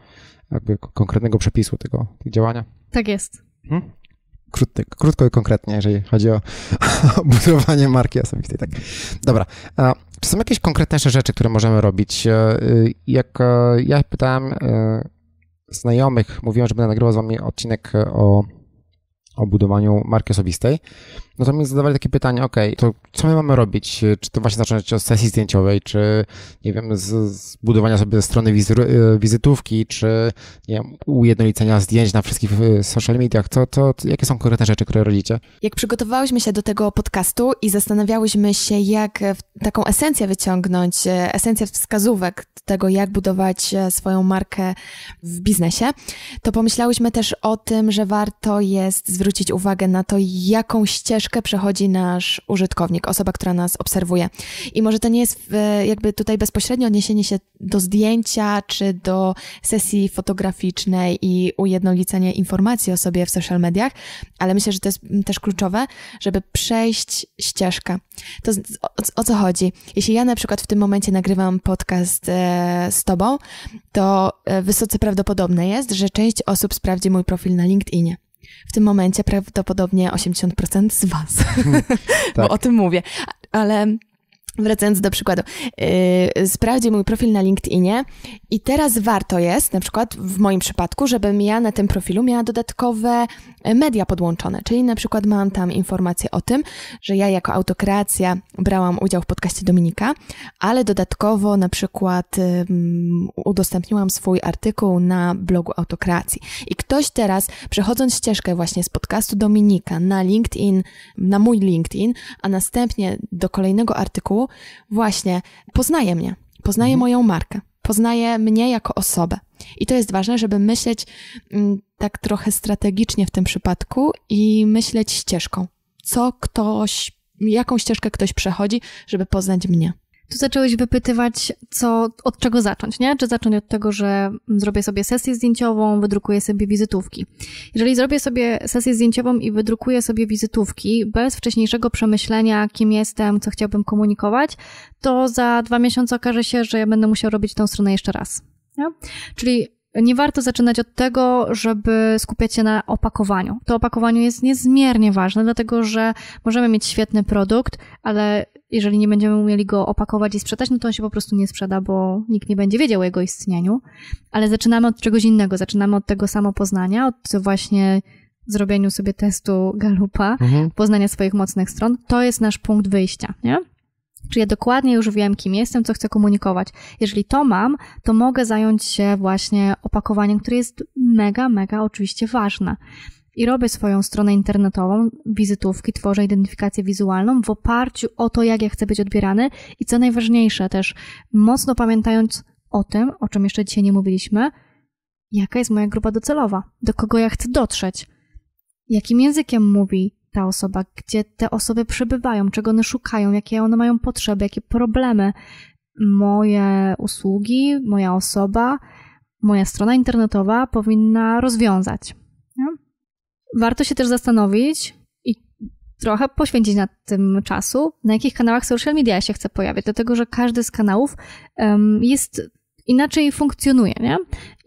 jakby konkretnego przepisu tego, działania.
Tak jest. Hmm?
Krótko, krótko i konkretnie, jeżeli chodzi o, o budowanie marki osobistej. Tak. Dobra. Czy są jakieś konkretne rzeczy, które możemy robić? E, y, jak e, ja pytałem znajomych mówiłem, że będę nagrywał z wami odcinek e, o, o budowaniu marki osobistej. Natomiast no zadawali takie pytania, ok, to co my mamy robić? Czy to właśnie zacząć od sesji zdjęciowej, czy nie wiem, zbudowania sobie strony e, wizytówki, czy nie wiem, ujednolicenia zdjęć na wszystkich e, social mediach? Co, to, jakie są konkretne rzeczy, które robicie?
Jak przygotowałyśmy się do tego podcastu i zastanawiałyśmy się, jak taką esencję wyciągnąć, e, esencję wskazówek tego, jak budować swoją markę w biznesie, to pomyślałyśmy też o tym, że warto jest zwrócić uwagę na to, jaką ścieżkę ścieżkę przechodzi nasz użytkownik, osoba, która nas obserwuje. I może to nie jest e, jakby tutaj bezpośrednie odniesienie się do zdjęcia czy do sesji fotograficznej i ujednolicenie informacji o sobie w social mediach, ale myślę, że to jest mm, też kluczowe, żeby przejść ścieżkę. To o, co chodzi? Jeśli ja na przykład w tym momencie nagrywam podcast e, z Tobą, to e, wysoce prawdopodobne jest, że część osób sprawdzi mój profil na LinkedInie w tym momencie prawdopodobnie 80% z Was, tak. bo o tym mówię. Ale Wracając do przykładu, yy, sprawdzi mój profil na LinkedInie i teraz warto jest, na przykład w moim przypadku, żebym ja na tym profilu miała dodatkowe e, media podłączone, czyli na przykład mam tam informacje o tym, że ja jako autokracja brałam udział w podcaście Dominika, ale dodatkowo na przykład udostępniłam swój artykuł na blogu Autokracji. I ktoś teraz, przechodząc ścieżkę właśnie z podcastu Dominika na LinkedIn, na mój LinkedIn, a następnie do kolejnego artykułu, właśnie poznaje mnie, poznaje mhm. moją markę, poznaje mnie jako osobę. I to jest ważne, żeby myśleć mm, tak trochę strategicznie w tym przypadku i myśleć ścieżką. Co ktoś jaką ścieżkę ktoś przechodzi, żeby poznać mnie.
Tu zacząłeś wypytywać, co, od czego zacząć, nie? Czy zacząć od tego, że zrobię sobie sesję zdjęciową, wydrukuję sobie wizytówki. Jeżeli zrobię sobie sesję zdjęciową i wydrukuję sobie wizytówki bez wcześniejszego przemyślenia, kim jestem, co chciałbym komunikować, to za dwa miesiące okaże się, że ja będę musiał robić tą stronę jeszcze raz. Nie? Czyli nie warto zaczynać od tego, żeby skupiać się na opakowaniu. To opakowanie jest niezmiernie ważne, dlatego że możemy mieć świetny produkt, ale jeżeli nie będziemy umieli go opakować i sprzedać, no to on się po prostu nie sprzeda, bo nikt nie będzie wiedział o jego istnieniu. Ale zaczynamy od czegoś innego, zaczynamy od tego samopoznania, od właśnie zrobieniu sobie testu Galupa, mhm. poznania swoich mocnych stron. To jest nasz punkt wyjścia, nie? Czy ja dokładnie już wiem, kim jestem, co chcę komunikować. Jeżeli to mam, to mogę zająć się właśnie opakowaniem, które jest mega, mega oczywiście ważne i robię swoją stronę internetową, wizytówki, tworzę identyfikację wizualną w oparciu o to, jak ja chcę być odbierany i co najważniejsze też, mocno pamiętając o tym, o czym jeszcze dzisiaj nie mówiliśmy, jaka jest moja grupa docelowa, do kogo ja chcę dotrzeć, jakim językiem mówi, ta osoba, gdzie te osoby przebywają, czego one szukają, jakie one mają potrzeby, jakie problemy. Moje usługi, moja osoba, moja strona internetowa powinna rozwiązać. No. Warto się też zastanowić i trochę poświęcić nad tym czasu, na jakich kanałach social media się chce pojawiać, dlatego że każdy z kanałów um, jest inaczej funkcjonuje, nie?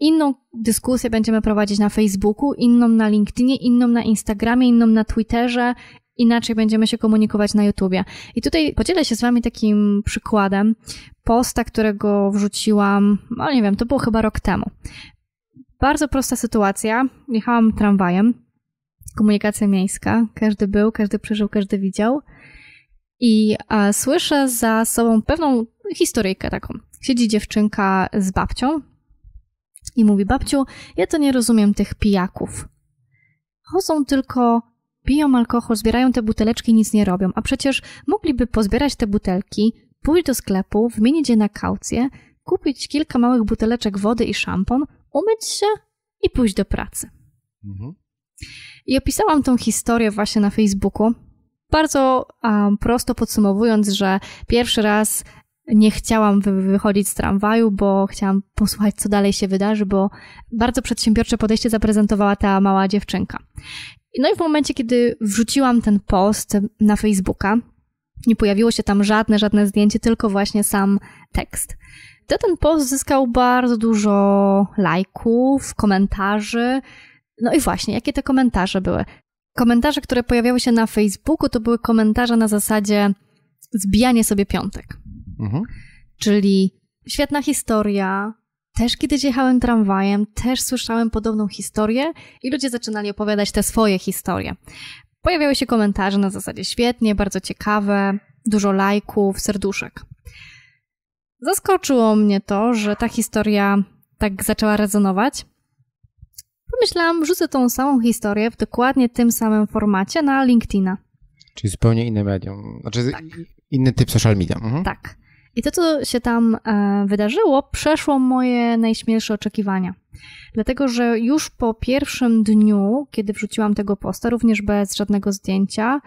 Inną dyskusję będziemy prowadzić na Facebooku, inną na LinkedInie, inną na Instagramie, inną na Twitterze, inaczej będziemy się komunikować na YouTubie. I tutaj podzielę się z Wami takim przykładem posta, którego wrzuciłam, no nie wiem, to było chyba rok temu. Bardzo prosta sytuacja. Jechałam tramwajem, komunikacja miejska, każdy był, każdy przeżył, każdy widział. I a, e, słyszę za sobą pewną historyjkę taką. Siedzi dziewczynka z babcią i mówi: Babciu, ja to nie rozumiem tych pijaków. Chodzą tylko, piją alkohol, zbierają te buteleczki i nic nie robią, a przecież mogliby pozbierać te butelki, pójść do sklepu, wymienić je na kaucję, kupić kilka małych buteleczek wody i szampon, umyć się i pójść do pracy. Mhm. I opisałam tą historię właśnie na Facebooku. Bardzo um, prosto podsumowując, że pierwszy raz nie chciałam wychodzić z tramwaju, bo chciałam posłuchać, co dalej się wydarzy, bo bardzo przedsiębiorcze podejście zaprezentowała ta mała dziewczynka. No i w momencie, kiedy wrzuciłam ten post na Facebooka, nie pojawiło się tam żadne, żadne zdjęcie, tylko właśnie sam tekst. To ten post zyskał bardzo dużo lajków, komentarzy. No i właśnie, jakie te komentarze były? Komentarze, które pojawiały się na Facebooku, to były komentarze na zasadzie zbijanie sobie piątek. Mhm. Czyli świetna historia. Też kiedyś jechałem tramwajem, też słyszałem podobną historię i ludzie zaczynali opowiadać te swoje historie. Pojawiały się komentarze na zasadzie świetnie, bardzo ciekawe, dużo lajków, serduszek. Zaskoczyło mnie to, że ta historia tak zaczęła rezonować. Pomyślałam, rzucę tą samą historię w dokładnie tym samym formacie na LinkedIna.
Czyli zupełnie inne medium, znaczy tak. inny typ social media. Mhm. Tak.
I to, co się tam e, wydarzyło, przeszło moje najśmielsze oczekiwania. Dlatego, że już po pierwszym dniu, kiedy wrzuciłam tego posta, również bez żadnego zdjęcia,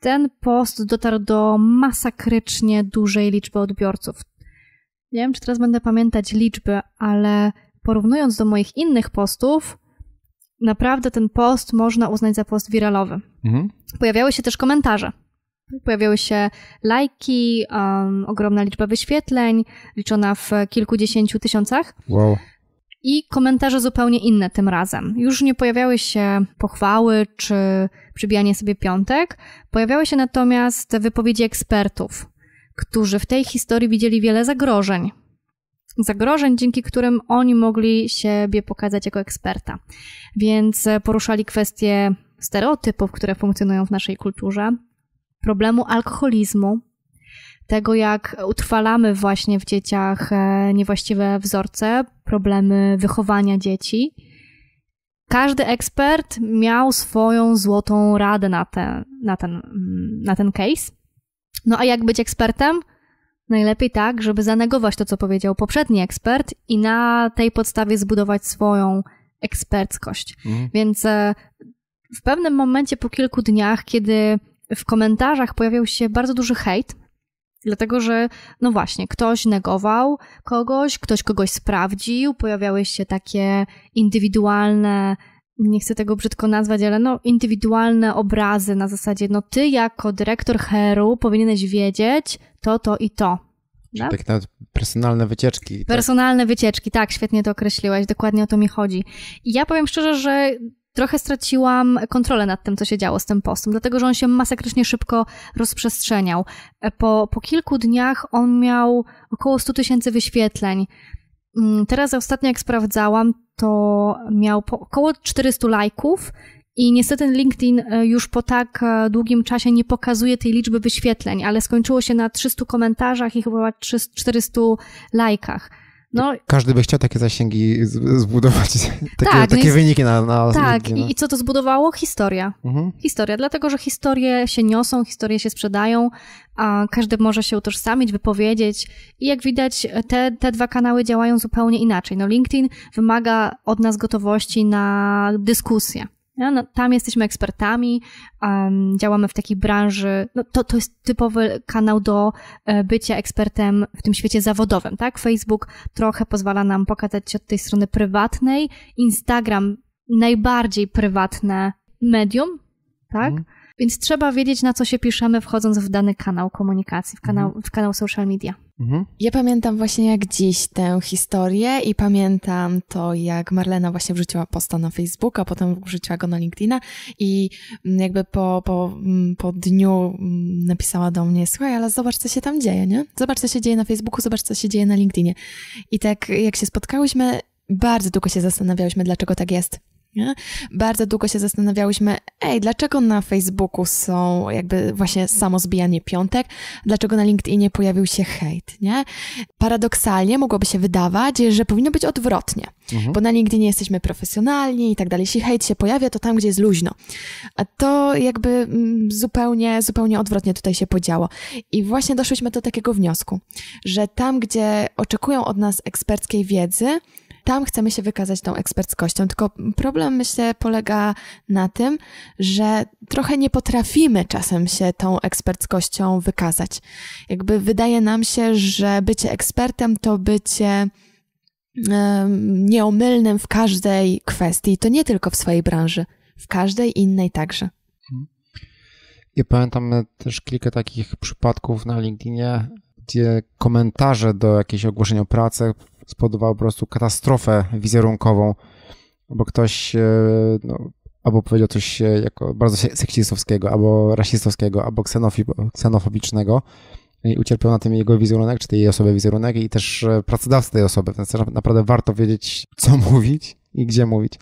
ten post dotarł do masakrycznie dużej liczby odbiorców. Nie wiem, czy teraz będę pamiętać liczby, ale porównując do moich innych postów, naprawdę ten post można uznać za post wiralowy. Mhm. Pojawiały się też komentarze. Pojawiały się lajki, um, ogromna liczba wyświetleń, liczona w kilkudziesięciu tysiącach. Wow. I komentarze zupełnie inne tym razem. Już nie pojawiały się pochwały czy przybijanie sobie piątek, pojawiały się natomiast wypowiedzi ekspertów, którzy w tej historii widzieli wiele zagrożeń. Zagrożeń, dzięki którym oni mogli siebie pokazać jako eksperta. Więc poruszali kwestie stereotypów, które funkcjonują w naszej kulturze, problemu alkoholizmu, tego jak utrwalamy właśnie w dzieciach e, niewłaściwe wzorce, problemy wychowania dzieci. Każdy ekspert miał swoją złotą radę na, te, na, ten, mm, na ten case. No a jak być ekspertem? Najlepiej tak, żeby zanegować to, co powiedział poprzedni ekspert i na tej podstawie zbudować swoją eksperckość. Mhm. Więc e, w pewnym momencie po kilku dniach, kiedy w komentarzach pojawiał się bardzo duży hejt, dlatego że, no właśnie, ktoś negował kogoś, ktoś kogoś sprawdził, pojawiały się takie indywidualne nie chcę tego brzydko nazwać, ale no, indywidualne obrazy na zasadzie, no ty jako dyrektor HR-u powinieneś wiedzieć to, to i to. Tak, tak
nawet personalne wycieczki. Tak?
Personalne tak. wycieczki, tak, świetnie to określiłaś, dokładnie o to mi chodzi. I ja powiem szczerze, że trochę straciłam kontrolę nad tym, co się działo z tym postem, dlatego że on się masakrycznie szybko rozprzestrzeniał. E, po, po kilku dniach on miał około 100 tysięcy wyświetleń. Mm, teraz ostatnio, jak sprawdzałam, to miał około 400 lajków i niestety LinkedIn e, już po tak e, długim czasie nie pokazuje tej liczby wyświetleń, ale skończyło się na 300 komentarzach i chyba 400 lajkach. No,
Każdy by chciał takie zasięgi zbudować, takie, tak, no takie no wyniki na... na tak, no. i co
to zbudowało? Historia. Mhm. Historia, dlatego że historie się niosą, historie się sprzedają, a każdy może się utożsamić, wypowiedzieć i jak widać te, te dwa kanały działają zupełnie inaczej. No LinkedIn wymaga od nas gotowości na dyskusję. No, no, tam jesteśmy ekspertami, um, działamy w takiej branży, no, to, to jest typowy kanał do e, bycia ekspertem w tym świecie zawodowym, tak? Facebook trochę pozwala nam pokazać się od tej strony prywatnej, Instagram najbardziej prywatne medium, tak? Mm. Więc trzeba wiedzieć, na co się piszemy, wchodząc w dany kanał komunikacji, w kanał, mm. w kanał social media. Mhm. Ja pamiętam właśnie jak dziś tę historię i pamiętam to,
jak Marlena właśnie wrzuciła posta na Facebooka, potem wrzuciła go na LinkedIna i mm, jakby po, po, mm, po dniu mm, napisała do mnie, słuchaj, ale zobacz, co się tam dzieje, nie? Zobacz, co się dzieje na Facebooku, zobacz, co się dzieje na LinkedInie. I tak jak się spotkałyśmy, bardzo długo się zastanawiałyśmy, dlaczego tak jest. Nie? Bardzo długo się zastanawiałyśmy, ej, dlaczego na Facebooku są jakby właśnie samo zbijanie piątek, dlaczego na LinkedInie pojawił się hejt, nie? Paradoksalnie mogłoby się wydawać, że powinno być odwrotnie, mhm. bo na LinkedInie jesteśmy profesjonalni i tak dalej. Jeśli hejt się pojawia, to tam, gdzie jest luźno. A to jakby mm, zupełnie, zupełnie odwrotnie tutaj się podziało. I właśnie doszłyśmy do takiego wniosku, że tam, gdzie oczekują od nas eksperckiej wiedzy, tam chcemy się wykazać tą eksperckością. Tylko problem, myślę, polega na tym, że trochę nie potrafimy czasem się tą eksperckością wykazać. Jakby wydaje nam się, że bycie ekspertem to bycie nieomylnym w każdej kwestii. To nie tylko w swojej branży, w każdej innej także. Mhm.
Ja pamiętam e, też kilka takich przypadków na LinkedInie, gdzie komentarze do jakiejś ogłoszenia o spowodowało po prostu katastrofę wizerunkową, bo ktoś e, no, albo powiedział coś e, jako bardzo seksistowskiego, albo rasistowskiego, albo ksenofobicznego i ucierpiał na tym jego wizerunek, czy tej osoby wizerunek i też e, pracodawca tej osoby, więc naprawdę warto wiedzieć, co mówić i gdzie mówić.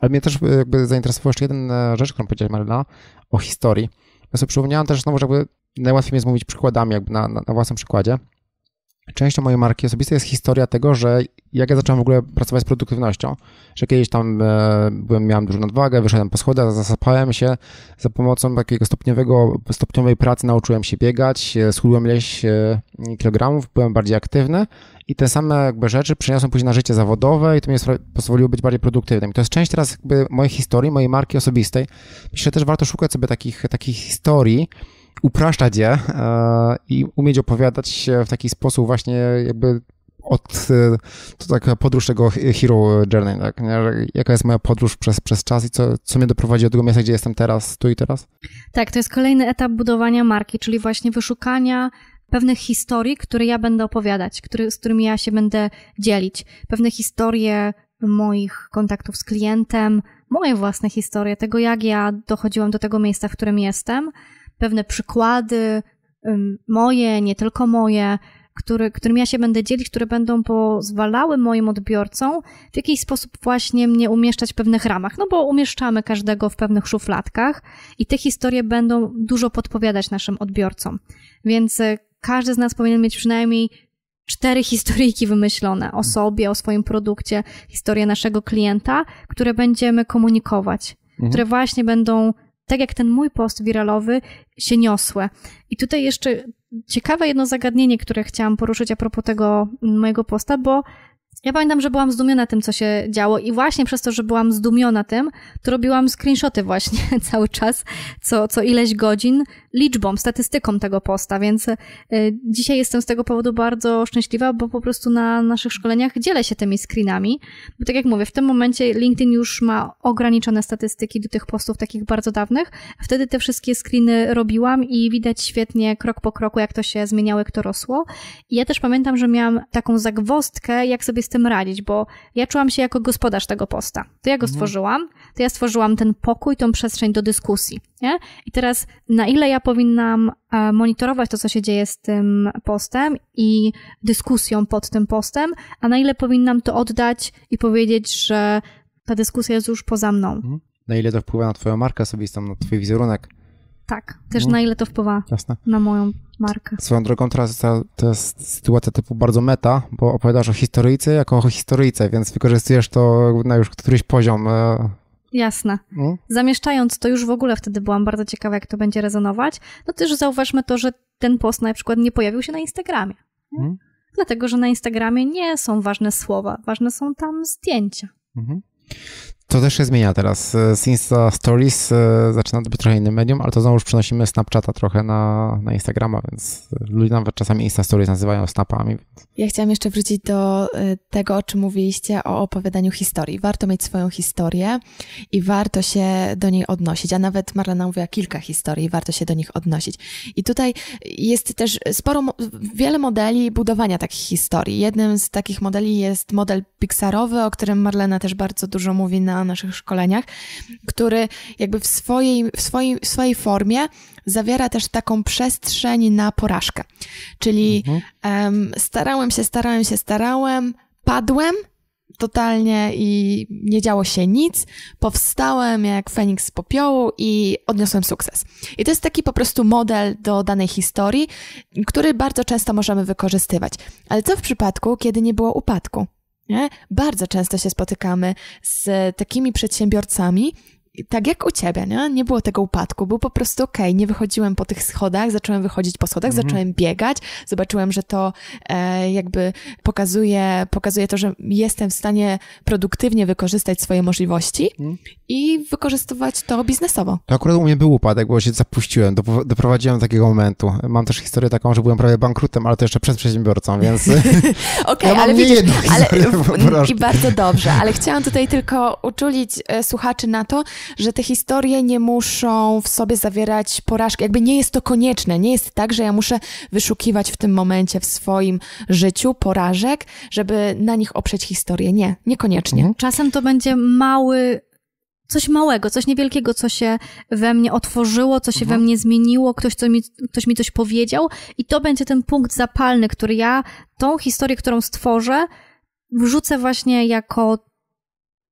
Ale mnie też jakby zainteresował jeszcze jeden rzecz, którą powiedziała Maryla, o historii. Ja sobie przypomniałem też znowu, że jakby najłatwiej jest mówić przykładami, jakby na, na, na własnym przykładzie, częścią mojej marki osobistej jest historia tego, że jak ja zacząłem w ogóle pracować z produktywnością, że kiedyś tam e, byłem, miałem dużą nadwagę, wyszedłem po schodach, zasapałem się, za pomocą takiego stopniowego, stopniowej pracy nauczyłem się biegać, e, schudłem leś e, kilogramów, byłem bardziej aktywny i te same jakby rzeczy przeniosłem później na życie zawodowe i to mnie pozwoliło być bardziej produktywnym. I to jest część teraz jakby mojej historii, mojej marki osobistej. Myślę, że też warto szukać sobie takich, takich historii, upraszczać je e, i umieć opowiadać się w taki sposób właśnie jakby od, e, to tak podróż tego hero journey, tak? Jaka jest moja podróż przez, przez czas i co, co mnie doprowadzi do tego miejsca, gdzie jestem teraz, tu i teraz?
Tak, to jest kolejny etap budowania marki, czyli właśnie wyszukania pewnych historii, które ja będę opowiadać, który, z którymi ja się będę dzielić. Pewne historie moich kontaktów z klientem, moje własne historie, tego jak ja dochodziłam do tego miejsca, w którym jestem, pewne przykłady moje, nie tylko moje, który, którym ja się będę dzielić, które będą pozwalały moim odbiorcom w jakiś sposób właśnie mnie umieszczać w pewnych ramach, no bo umieszczamy każdego w pewnych szufladkach i te historie będą dużo podpowiadać naszym odbiorcom. Więc y, każdy z nas powinien mieć przynajmniej cztery historyjki wymyślone o sobie, o swoim produkcie, historię naszego klienta, które będziemy komunikować, mhm. które właśnie będą tak jak ten mój post wiralowy, się niosłe. I tutaj jeszcze ciekawe jedno zagadnienie, które chciałam poruszyć a propos tego mojego posta, bo ja pamiętam, że byłam zdumiona tym, co się działo, i właśnie przez to, że byłam zdumiona tym, to robiłam screenshoty właśnie cały czas, co, co ileś godzin, liczbą, statystyką tego posta, więc y, dzisiaj jestem z tego powodu bardzo szczęśliwa, bo po prostu na naszych szkoleniach dzielę się tymi screenami, bo tak jak mówię, w tym momencie LinkedIn już ma ograniczone statystyki do tych postów takich bardzo dawnych. Wtedy te wszystkie screeny robiłam i widać świetnie krok po kroku, jak to się zmieniało, jak to rosło. I ja też pamiętam, że miałam taką zagwostkę, jak sobie sobie z tym radzić, bo ja czułam się jako gospodarz tego posta. To ja go mhm. stworzyłam, to ja stworzyłam ten pokój, tą przestrzeń do dyskusji. Nie? I teraz na ile ja powinnam e, monitorować to, co się dzieje z tym postem i dyskusją pod tym postem, a na ile powinnam to oddać i powiedzieć, że ta dyskusja jest już poza mną. Mhm.
Na ile to wpływa na twoją markę osobistą, na twój wizerunek
tak, też no, na ile to wpływa jasne. na moją markę.
Swoją drogą teraz to, jest sytuacja typu bardzo meta, bo opowiadasz o historyjce jako o historyjce, więc wykorzystujesz to na już któryś poziom. E. Jasne. No.
Zamieszczając to już w ogóle wtedy byłam bardzo ciekawa, jak to będzie rezonować. No też zauważmy to, że ten post na przykład nie pojawił się na Instagramie. No? Dlatego, że na Instagramie nie są ważne słowa, ważne są tam zdjęcia. Mhm.
To też się zmienia teraz. E, z Insta Stories e, zaczyna to być trochę innym medium, ale to znowu już przenosimy Snapchata trochę na, na Instagrama, więc e, ludzie nawet czasami Insta Stories nazywają snapami.
Ja chciałam jeszcze wrócić do tego, o czym mówiliście, o opowiadaniu historii. Warto mieć swoją historię i warto się do niej odnosić, a nawet Marlena mówiła kilka historii warto się do nich odnosić. I tutaj jest też sporo, wiele modeli budowania takich historii. Jednym z takich modeli jest model Pixarowy, o którym Marlena też bardzo dużo mówi na na naszych szkoleniach, który jakby w swojej, w swojej, w swojej formie zawiera też taką przestrzeń na porażkę. Czyli mhm. um, starałem się, starałem się, starałem, padłem, totalnie i nie działo się nic. Powstałem jak Feniks z popiołu i odniosłem sukces. I to jest taki po prostu model do danej historii, który bardzo często możemy wykorzystywać. Ale co w przypadku, kiedy nie było upadku? Nie? Bardzo często się spotykamy z takimi przedsiębiorcami, tak jak u ciebie, nie? nie było tego upadku, był po prostu okej, nie wychodziłem po tych schodach, zacząłem wychodzić po schodach, mhm. zacząłem biegać, zobaczyłem, że to e, jakby pokazuje, pokazuje to, że jestem w stanie produktywnie wykorzystać swoje możliwości mhm. i wykorzystywać to biznesowo.
To akurat u mnie był upadek, bo się zapuściłem, doprowadziłem do takiego momentu. Mam też historię taką, że byłem prawie bankrutem, ale to jeszcze przed przedsiębiorcą, więc... Okej,
okay, ja ale widzisz, ale, w, mm, i bardzo dobrze, ale chciałam tutaj tylko uczulić e, słuchaczy na to, że te historie nie muszą w sobie zawierać porażki. Jakby nie jest to konieczne. Nie jest tak, że ja muszę wyszukiwać w tym momencie w
swoim życiu porażek, żeby na nich oprzeć historię. Nie, niekoniecznie. Mhm. Czasem to będzie mały coś małego, coś niewielkiego, co się we mnie otworzyło, co się mhm. we mnie zmieniło, ktoś, co mi, ktoś mi coś powiedział i to będzie ten punkt zapalny, który ja tą historię, którą stworzę, wrzucę właśnie jako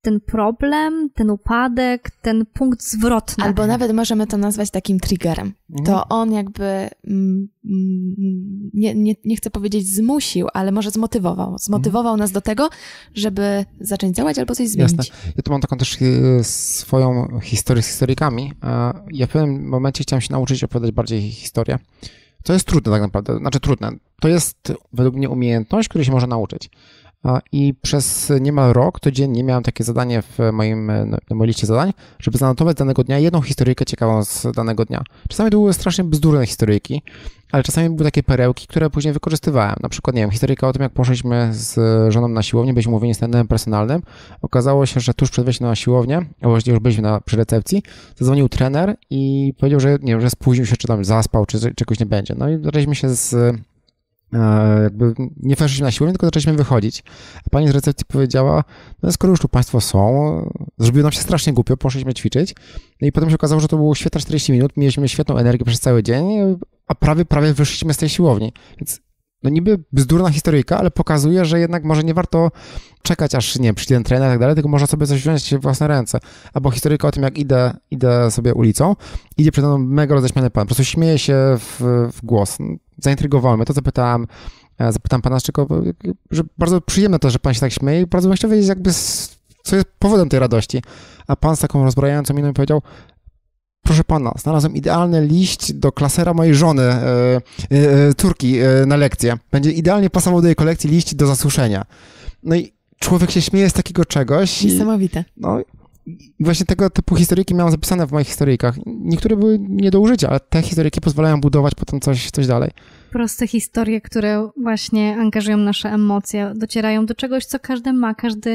ten problem, ten upadek, ten punkt zwrotny. Albo nawet możemy to nazwać
takim triggerem. Mhm. To on jakby, mm, mm, nie, nie, nie chcę powiedzieć zmusił, ale może zmotywował. Zmotywował mhm. nas do tego, żeby zacząć działać albo coś zmienić.
Jasne. Ja tu mam taką też e, swoją historię z historykami. E, ja w pewnym momencie chciałem się nauczyć opowiadać bardziej historię. To jest trudne tak naprawdę, znaczy trudne. To jest według mnie umiejętność, której się może nauczyć. I przez niemal rok codziennie miałem takie zadanie w moim, na mojej liście zadań, żeby zanotować danego dnia jedną historyjkę ciekawą z danego dnia. Czasami to były strasznie bzdurne historyjki, ale czasami były takie perełki, które później wykorzystywałem. Na przykład, nie wiem, historyjka o tym, jak poszliśmy z żoną na siłownię, byliśmy mówieni standardem personalnym. Okazało się, że tuż przed wejściem na siłownię, a właściwie już byliśmy na, przy recepcji, zadzwonił trener i powiedział, że nie wiem, że spóźnił się, czy tam zaspał, czy, czy czegoś nie będzie. No i zaczęliśmy się z E, jakby nie weszliśmy na siłę, tylko zaczęliśmy wychodzić. A pani z recepcji powiedziała, no skoro już tu państwo są, zrobiło nam się strasznie głupio, poszliśmy ćwiczyć. No i potem się okazało, że to było świetne 40 minut, mieliśmy świetną energię przez cały dzień, a prawie, prawie wyszliśmy z tej siłowni. Więc no niby bzdurna historyjka, ale pokazuje, że jednak może nie warto czekać, aż nie przyjdzie ten trener i tak dalej, tylko można sobie coś wziąć w własne ręce. Albo historyjka o tym, jak idę, idę sobie ulicą, idzie przed mną mega roześmiany pan, po prostu śmieje się w, w głos. Zaintrygowałem, to zapytałem, e, zapytam pana Szczyko, że bardzo przyjemne to, że pan się tak śmieje i bardzo bym chciał wiedzieć jakby co jest powodem tej radości. A pan z taką rozbrajającą miną powiedział, proszę pana, znalazłem idealny liść do klasera mojej żony, e, e, e, córki, e, na lekcję. Będzie idealnie pasował do jej kolekcji liść do zasuszenia. No i człowiek się śmieje z takiego czegoś. Niesamowite. No I, no, właśnie tego typu historyjki miałem zapisane w moich historyjkach. Niektóre były nie do użycia, ale te historyjki pozwalają budować potem coś, coś dalej.
Proste historie, które właśnie angażują nasze emocje, docierają do czegoś, co każdy ma. Każdy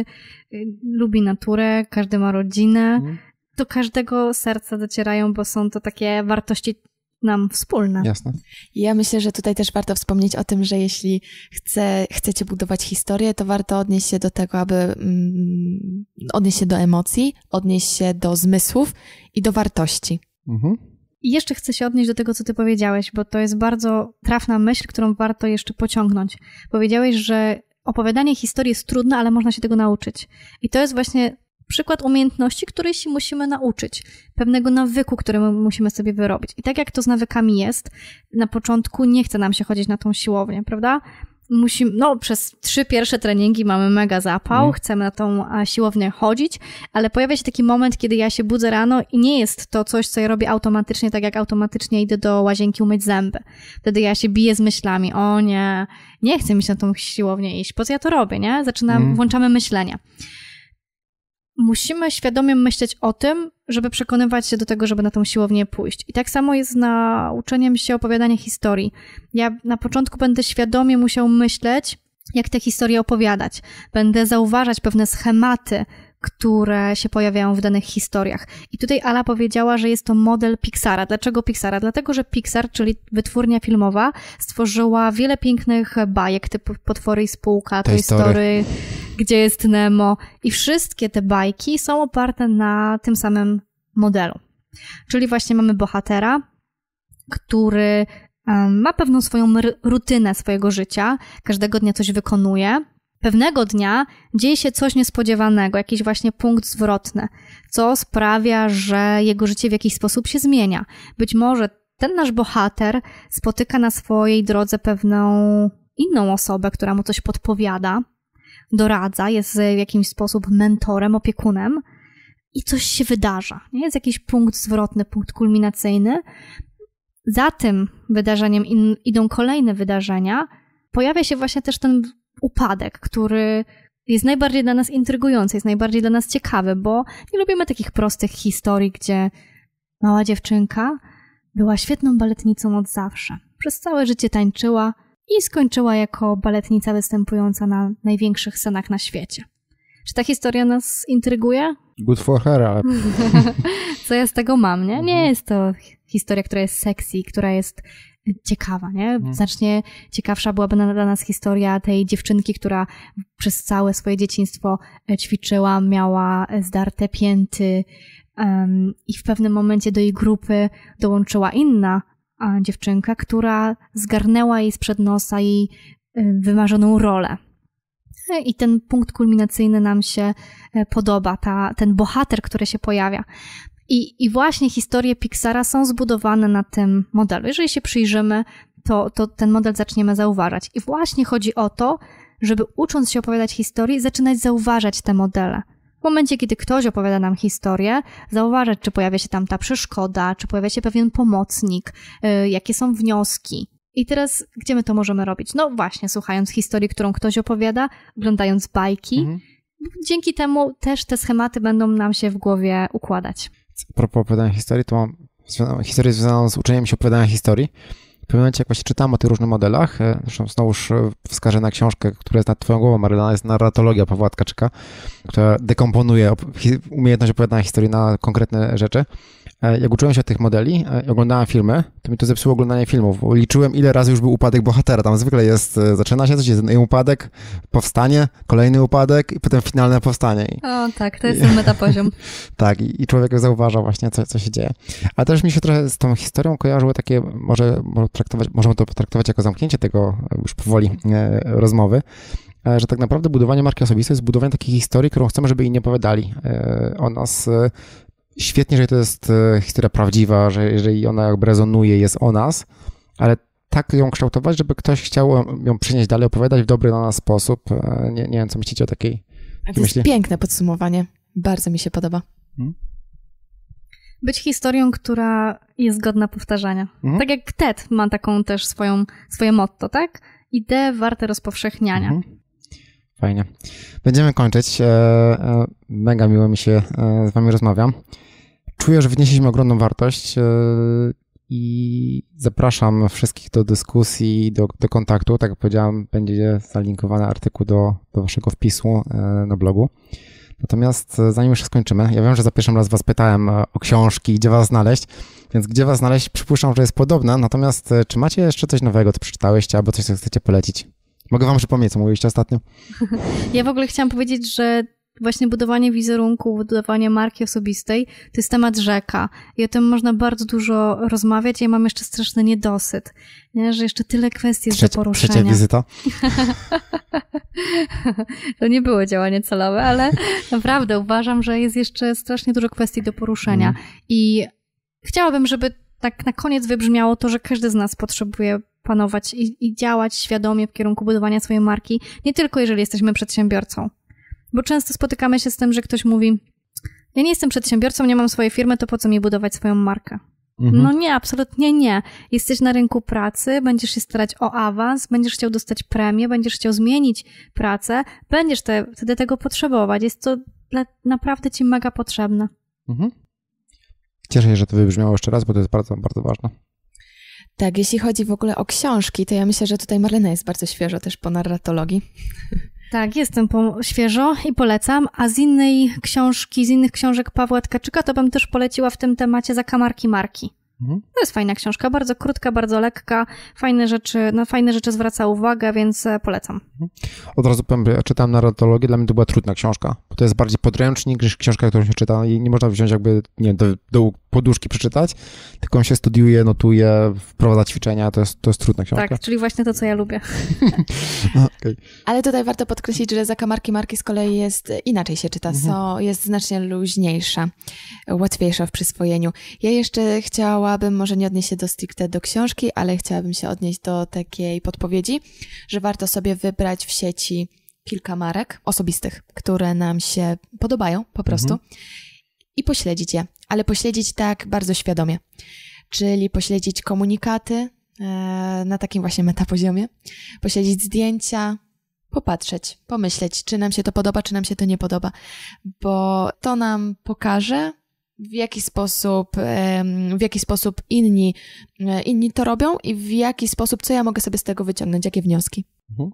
y, lubi naturę, każdy ma rodzinę. Mhm do każdego serca docierają, bo są to takie wartości nam wspólne. Jasne. Ja myślę, że tutaj też warto wspomnieć o tym, że jeśli
chce, chcecie budować historię, to warto odnieść się do tego, aby mm, odnieść się do emocji, odnieść się do zmysłów i do wartości.
Mhm.
I jeszcze chcę się odnieść do tego, co ty powiedziałeś, bo to jest bardzo trafna myśl, którą warto jeszcze pociągnąć. Powiedziałeś, że opowiadanie historii jest trudne, ale można się tego nauczyć. I to jest właśnie przykład umiejętności, której się musimy nauczyć, pewnego nawyku, który musimy sobie wyrobić. I tak jak to z nawykami jest, na początku nie chce nam się chodzić na tą siłownię, prawda? musimy, no przez trzy pierwsze treningi mamy mega zapał, mm. chcemy na tą siłownię chodzić, ale pojawia się taki moment, kiedy ja się budzę rano i nie jest to coś, co ja robię automatycznie, tak jak automatycznie idę do łazienki umyć zęby. Wtedy ja się biję z myślami, o nie, nie chcę mi się na tą siłownię iść, po co ja to robię, nie? Zaczynam, mm. włączamy myślenia musimy świadomie myśleć o tym, żeby przekonywać się do tego, żeby na tą siłownię pójść. I tak samo jest z nauczeniem się opowiadania historii. Ja na początku będę świadomie musiał myśleć, jak te historie opowiadać. Będę zauważać pewne schematy, które się pojawiają w danych historiach. I tutaj Ala powiedziała, że jest to model Pixara. Dlaczego Pixara? Dlatego, że Pixar, czyli wytwórnia filmowa, stworzyła wiele pięknych bajek typu Potwory i Spółka, Toy Story, Gdzie jest Nemo i wszystkie te bajki są oparte na tym samym modelu. Czyli właśnie mamy bohatera, który ma pewną swoją rutynę swojego życia, każdego dnia coś wykonuje, Pewnego dnia dzieje się coś niespodziewanego, jakiś właśnie punkt zwrotny, co sprawia, że jego życie w jakiś sposób się zmienia. Być może ten nasz bohater spotyka na swojej drodze pewną inną osobę, która mu coś podpowiada, doradza, jest w jakiś sposób mentorem, opiekunem i coś się wydarza. Nie? Jest jakiś punkt zwrotny, punkt kulminacyjny. Za tym wydarzeniem in, idą kolejne wydarzenia. Pojawia się właśnie też ten upadek, który jest najbardziej dla nas intrygujący, jest najbardziej dla nas ciekawy, bo nie lubimy takich prostych historii, gdzie mała dziewczynka była świetną baletnicą od zawsze. Przez całe życie tańczyła i skończyła jako baletnica występująca na największych scenach na świecie. Czy ta historia nas intryguje?
Good for her, ale...
Co ja z tego mam, nie? Nie mhm. jest to historia, która jest sexy, która jest ciekawa, nie? Mhm. Znacznie ciekawsza byłaby dla nas historia tej dziewczynki, która przez całe swoje dzieciństwo e, ćwiczyła, miała e, zdarte pięty um, i w pewnym momencie do jej grupy dołączyła inna dziewczynka, która zgarnęła jej sprzed nosa jej wymarzoną rolę. E, I ten punkt kulminacyjny nam się podoba, ta, ten bohater, który się pojawia. I, I właśnie historie Pixara są zbudowane na tym modelu. Jeżeli się przyjrzymy, to, to ten model zaczniemy zauważać. I właśnie chodzi o to, żeby ucząc się opowiadać historii, zaczynać zauważać te modele. W momencie, kiedy ktoś opowiada nam historię, zauważać, czy pojawia się tam ta przeszkoda, czy pojawia się pewien pomocnik, yy, jakie są wnioski. I teraz, gdzie my to możemy robić? No właśnie, słuchając historii, którą ktoś opowiada, oglądając bajki. Mhm. Dzięki temu też te schematy będą nam się w głowie układać
a propos opowiadania historii, to mam historię związaną z uczeniem się opowiadania historii pewnym momencie, jak właśnie czytam o tych różnych modelach, e, zresztą znowuż e, wskażę na książkę, która jest nad Twoją głową, Marylana, jest narratologia Pawła Tkaczyka, która dekomponuje umiejętność opowiadania historii na konkretne rzeczy. E, jak uczyłem się tych modeli i oglądałem filmy, to mi to zepsuło oglądanie filmów. Liczyłem, ile razy już był upadek bohatera. Tam zwykle jest, zaczyna się coś, jest jeden upadek, powstanie, kolejny upadek i potem finalne powstanie.
O tak, to jest I, metapoziom.
tak, i, i człowiek zauważa właśnie, co, co się dzieje. Ale też mi się trochę z tą historią kojarzyły takie, może, może potraktować, możemy to potraktować jako zamknięcie tego e, już powoli e, rozmowy, e, że tak naprawdę budowanie marki osobistej jest budowanie takiej historii, którą chcemy, żeby inni opowiadali o nas. Świetnie, że to jest historia prawdziwa, że jeżeli ona jakby rezonuje, jest o nas, ale tak ją kształtować, żeby ktoś chciał ją przynieść dalej, opowiadać w dobry dla nas sposób. Nie, nie wiem, co myślicie o takiej. to jest myśli?
piękne podsumowanie.
Bardzo mi się podoba. Hmm?
być historią, która jest godna powtarzania. Mhm. Tak jak TED ma taką też swoją, swoje motto, tak? Idee warte rozpowszechniania. Mhm.
Fajnie. Będziemy kończyć. E, e, mega miło mi się e, z wami rozmawiam. Czuję, że wnieśliśmy ogromną wartość i zapraszam wszystkich do dyskusji, do, do kontaktu. Tak jak powiedziałem, będzie zalinkowany artykuł do, do waszego wpisu na blogu. Natomiast e, zanim jeszcze skończymy, ja wiem, że za pierwszym raz was pytałem e, o książki, gdzie was znaleźć, więc gdzie was znaleźć przypuszczam, że jest podobne, natomiast e, czy macie jeszcze coś nowego, co przeczytałeś, albo coś, co chcecie polecić? Mogę wam przypomnieć, co mówiliście ostatnio?
Ja w ogóle chciałam powiedzieć, że właśnie budowanie wizerunku, budowanie marki osobistej, to jest temat rzeka i o tym można bardzo dużo rozmawiać. Ja mam jeszcze straszny niedosyt, nie? że jeszcze tyle kwestii jest do poruszenia. Trzecia wizyta? to nie było działanie celowe, ale naprawdę uważam, że jest jeszcze strasznie dużo kwestii do poruszenia mhm. i chciałabym, żeby tak na koniec wybrzmiało to, że każdy z nas potrzebuje panować i, i działać świadomie w kierunku budowania swojej marki, nie tylko jeżeli jesteśmy przedsiębiorcą. Bo często spotykamy się z tym, że ktoś mówi: Ja nie jestem przedsiębiorcą, nie mam swojej firmy, to po co mi budować swoją markę? Mhm. No nie, absolutnie nie. Jesteś na rynku pracy, będziesz się starać o awans, będziesz chciał dostać premię, będziesz chciał zmienić pracę, będziesz te, wtedy tego potrzebować. Jest to dla, naprawdę ci mega potrzebne.
Mhm. Cieszę się, że to wybrzmiało jeszcze raz, bo to jest bardzo, bardzo ważne.
Tak, jeśli chodzi w ogóle o książki, to ja myślę, że tutaj Marlena jest bardzo świeża też po narratologii.
Tak, jestem po, świeżo i polecam. A z innej książki, z innych książek Pawła Tkaczyka, to bym też poleciła w tym temacie zakamarki marki. Mhm. To jest fajna książka, bardzo krótka, bardzo lekka, fajne rzeczy, na no, fajne rzeczy zwraca uwagę, więc e, polecam. Mhm.
Od razu powiem, ja czytałem narratologię, dla mnie to była trudna książka, bo to jest bardziej podręcznik niż książka, którą się czyta i nie można wziąć jakby, nie do, do, poduszki przeczytać, tylko on się studiuje, notuje, wprowadza ćwiczenia, to jest, to jest trudna książka. Tak,
czyli właśnie to, co ja lubię.
No, okay.
Ale tutaj warto podkreślić, że zakamarki marki z kolei jest, inaczej się czyta, mhm. so, jest znacznie luźniejsza, łatwiejsza w przyswojeniu. Ja jeszcze chciałam chciałabym, może nie odnieść się do stricte do książki, ale chciałabym się odnieść do takiej podpowiedzi, że warto sobie wybrać w sieci kilka marek osobistych, które nam się podobają po prostu mhm. i pośledzić je, ale pośledzić tak bardzo świadomie, czyli pośledzić komunikaty e, na takim właśnie metapoziomie, pośledzić zdjęcia, popatrzeć, pomyśleć, czy nam się to podoba, czy nam się to nie podoba, bo to nam pokaże, w jaki sposób, w jaki sposób inni, e, inni to robią i w jaki sposób, co ja mogę sobie z tego wyciągnąć, jakie wnioski. Mhm.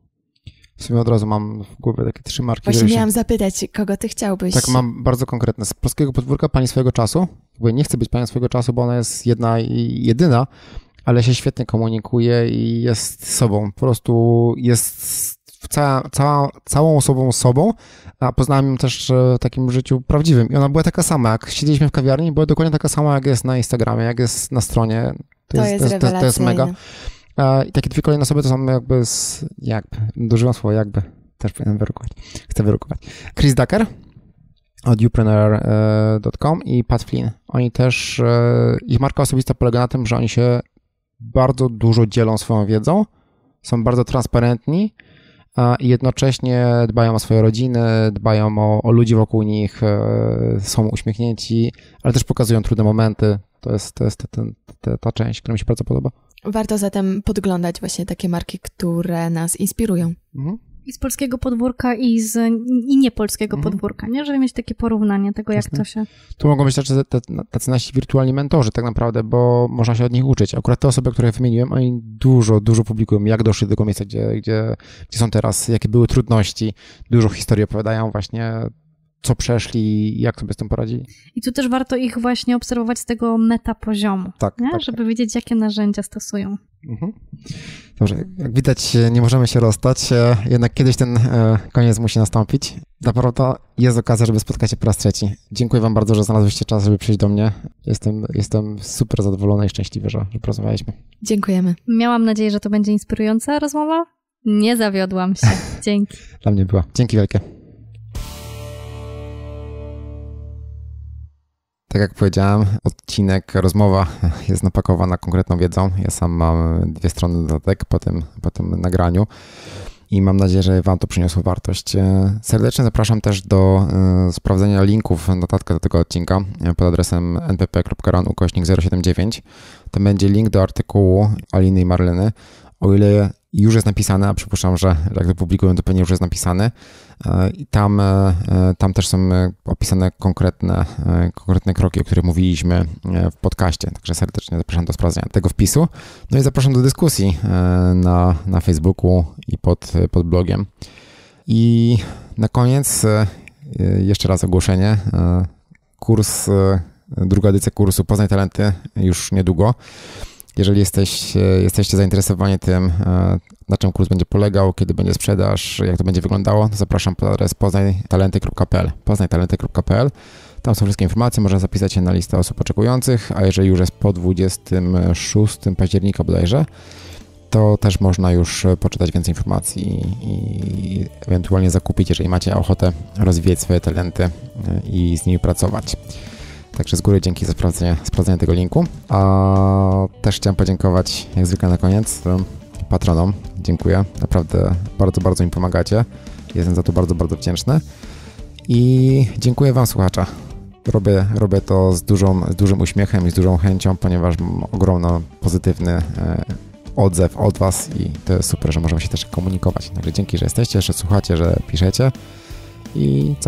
W sumie od razu mam w głowie takie trzy marki. Właśnie się... miałam
zapytać, kogo ty chciałbyś. Tak, mam
bardzo konkretne. Z polskiego podwórka pani swojego czasu. Jakby nie chcę być panią swojego czasu, bo ona jest jedna i jedyna, ale się świetnie komunikuje i jest sobą. Po prostu jest ca, cała, całą osobą sobą, a poznałem ją też e, w takim życiu prawdziwym. I ona była taka sama, jak siedzieliśmy w kawiarni, była dokładnie taka sama, jak jest na Instagramie, jak jest na stronie. To, to jest, jest to, to, jest mega. E, I takie dwie kolejne osoby to są jakby z, jakby, słowo jakby, też powinienem wyrukować, chcę wyrukować. Chris Ducker od youpreneur.com e, i Pat Flynn. Oni też, ich marka osobista polega na tym, że oni się bardzo dużo dzielą swoją wiedzą, są bardzo transparentni i jednocześnie dbają o swoje rodziny, dbają o, o ludzi wokół nich, e, są uśmiechnięci, ale też pokazują trudne momenty. To jest, to jest ten, ta, ta część, która mi się bardzo podoba.
Warto zatem podglądać właśnie takie marki, które nas inspirują.
Mhm
i z polskiego podwórka i z i niepolskiego mhm. podwórka, nie? Żeby mieć takie porównanie tego, Jasne. jak to się...
Tu mogą być też tacy nasi wirtualni mentorzy tak naprawdę, bo można się od nich uczyć. Akurat te osoby, które wymieniłem, oni dużo, dużo publikują, jak doszli do tego miejsca, gdzie, gdzie, gdzie są teraz, jakie były trudności, dużo historii opowiadają właśnie co przeszli, i jak sobie z tym poradzili.
I tu też warto ich właśnie obserwować z tego metapoziomu, tak, tak żeby tak. wiedzieć, jakie narzędzia stosują.
Mhm. Dobrze, jak widać, nie możemy się rozstać, e, jednak kiedyś ten e, koniec musi nastąpić. Naprawdę jest okazja, żeby spotkać się po raz trzeci. Dziękuję Wam bardzo, że znalazłyście czas, żeby przyjść do mnie. Jestem, jestem super zadowolony i szczęśliwy, że, że porozmawialiśmy.
Dziękujemy. Miałam nadzieję, że to będzie inspirująca rozmowa. Nie zawiodłam się. Dzięki.
Dla mnie była. Dzięki wielkie. Tak jak powiedziałem, odcinek, rozmowa jest napakowana konkretną wiedzą. Ja sam mam dwie strony dodatek po tym, po tym nagraniu i mam nadzieję, że Wam to przyniosło wartość. E, serdecznie zapraszam też do e, sprawdzenia linków notatkę do tego odcinka e, pod adresem npp.ran ukośnik 079. To będzie link do artykułu Aliny i Marleny. O ile już jest napisane, a przypuszczam, że jak to publikują, to pewnie już jest napisane, E, i tam, e, e, tam też są opisane konkretne, konkretne kroki, o których mówiliśmy w podcaście. Także serdecznie zapraszam do sprawdzenia tego wpisu. No i zapraszam do dyskusji na, na Facebooku i pod, pod blogiem. I na koniec jeszcze raz ogłoszenie. Kurs, druga edycja kursu Poznaj Talenty już niedługo. Jeżeli jesteś, jesteście zainteresowani tym, na czym kurs będzie polegał, kiedy będzie sprzedaż, jak to będzie wyglądało, zapraszam pod adres poznajtalenty.pl. poznajtalenty.pl. Tam są wszystkie informacje, można zapisać się na listę osób oczekujących, a jeżeli już jest po 26 października bodajże, to też można już poczytać więcej informacji i ewentualnie zakupić, jeżeli macie ochotę rozwijać swoje talenty e, i z nimi pracować. Także z góry dzięki za sprawdzenie, sprawdzenie tego linku. A też chciałem podziękować, jak zwykle na koniec, patronom dziękuję. Naprawdę bardzo, bardzo mi pomagacie. Jestem za to bardzo, bardzo wdzięczny. I dziękuję Wam, słuchacza. Robię, robię to z, dużą, z dużym uśmiechem i z dużą chęcią, ponieważ mam ogromno pozytywny e, odzew od Was i to jest super, że możemy się też komunikować. Także dzięki, że jesteście, że słuchacie, że piszecie i co?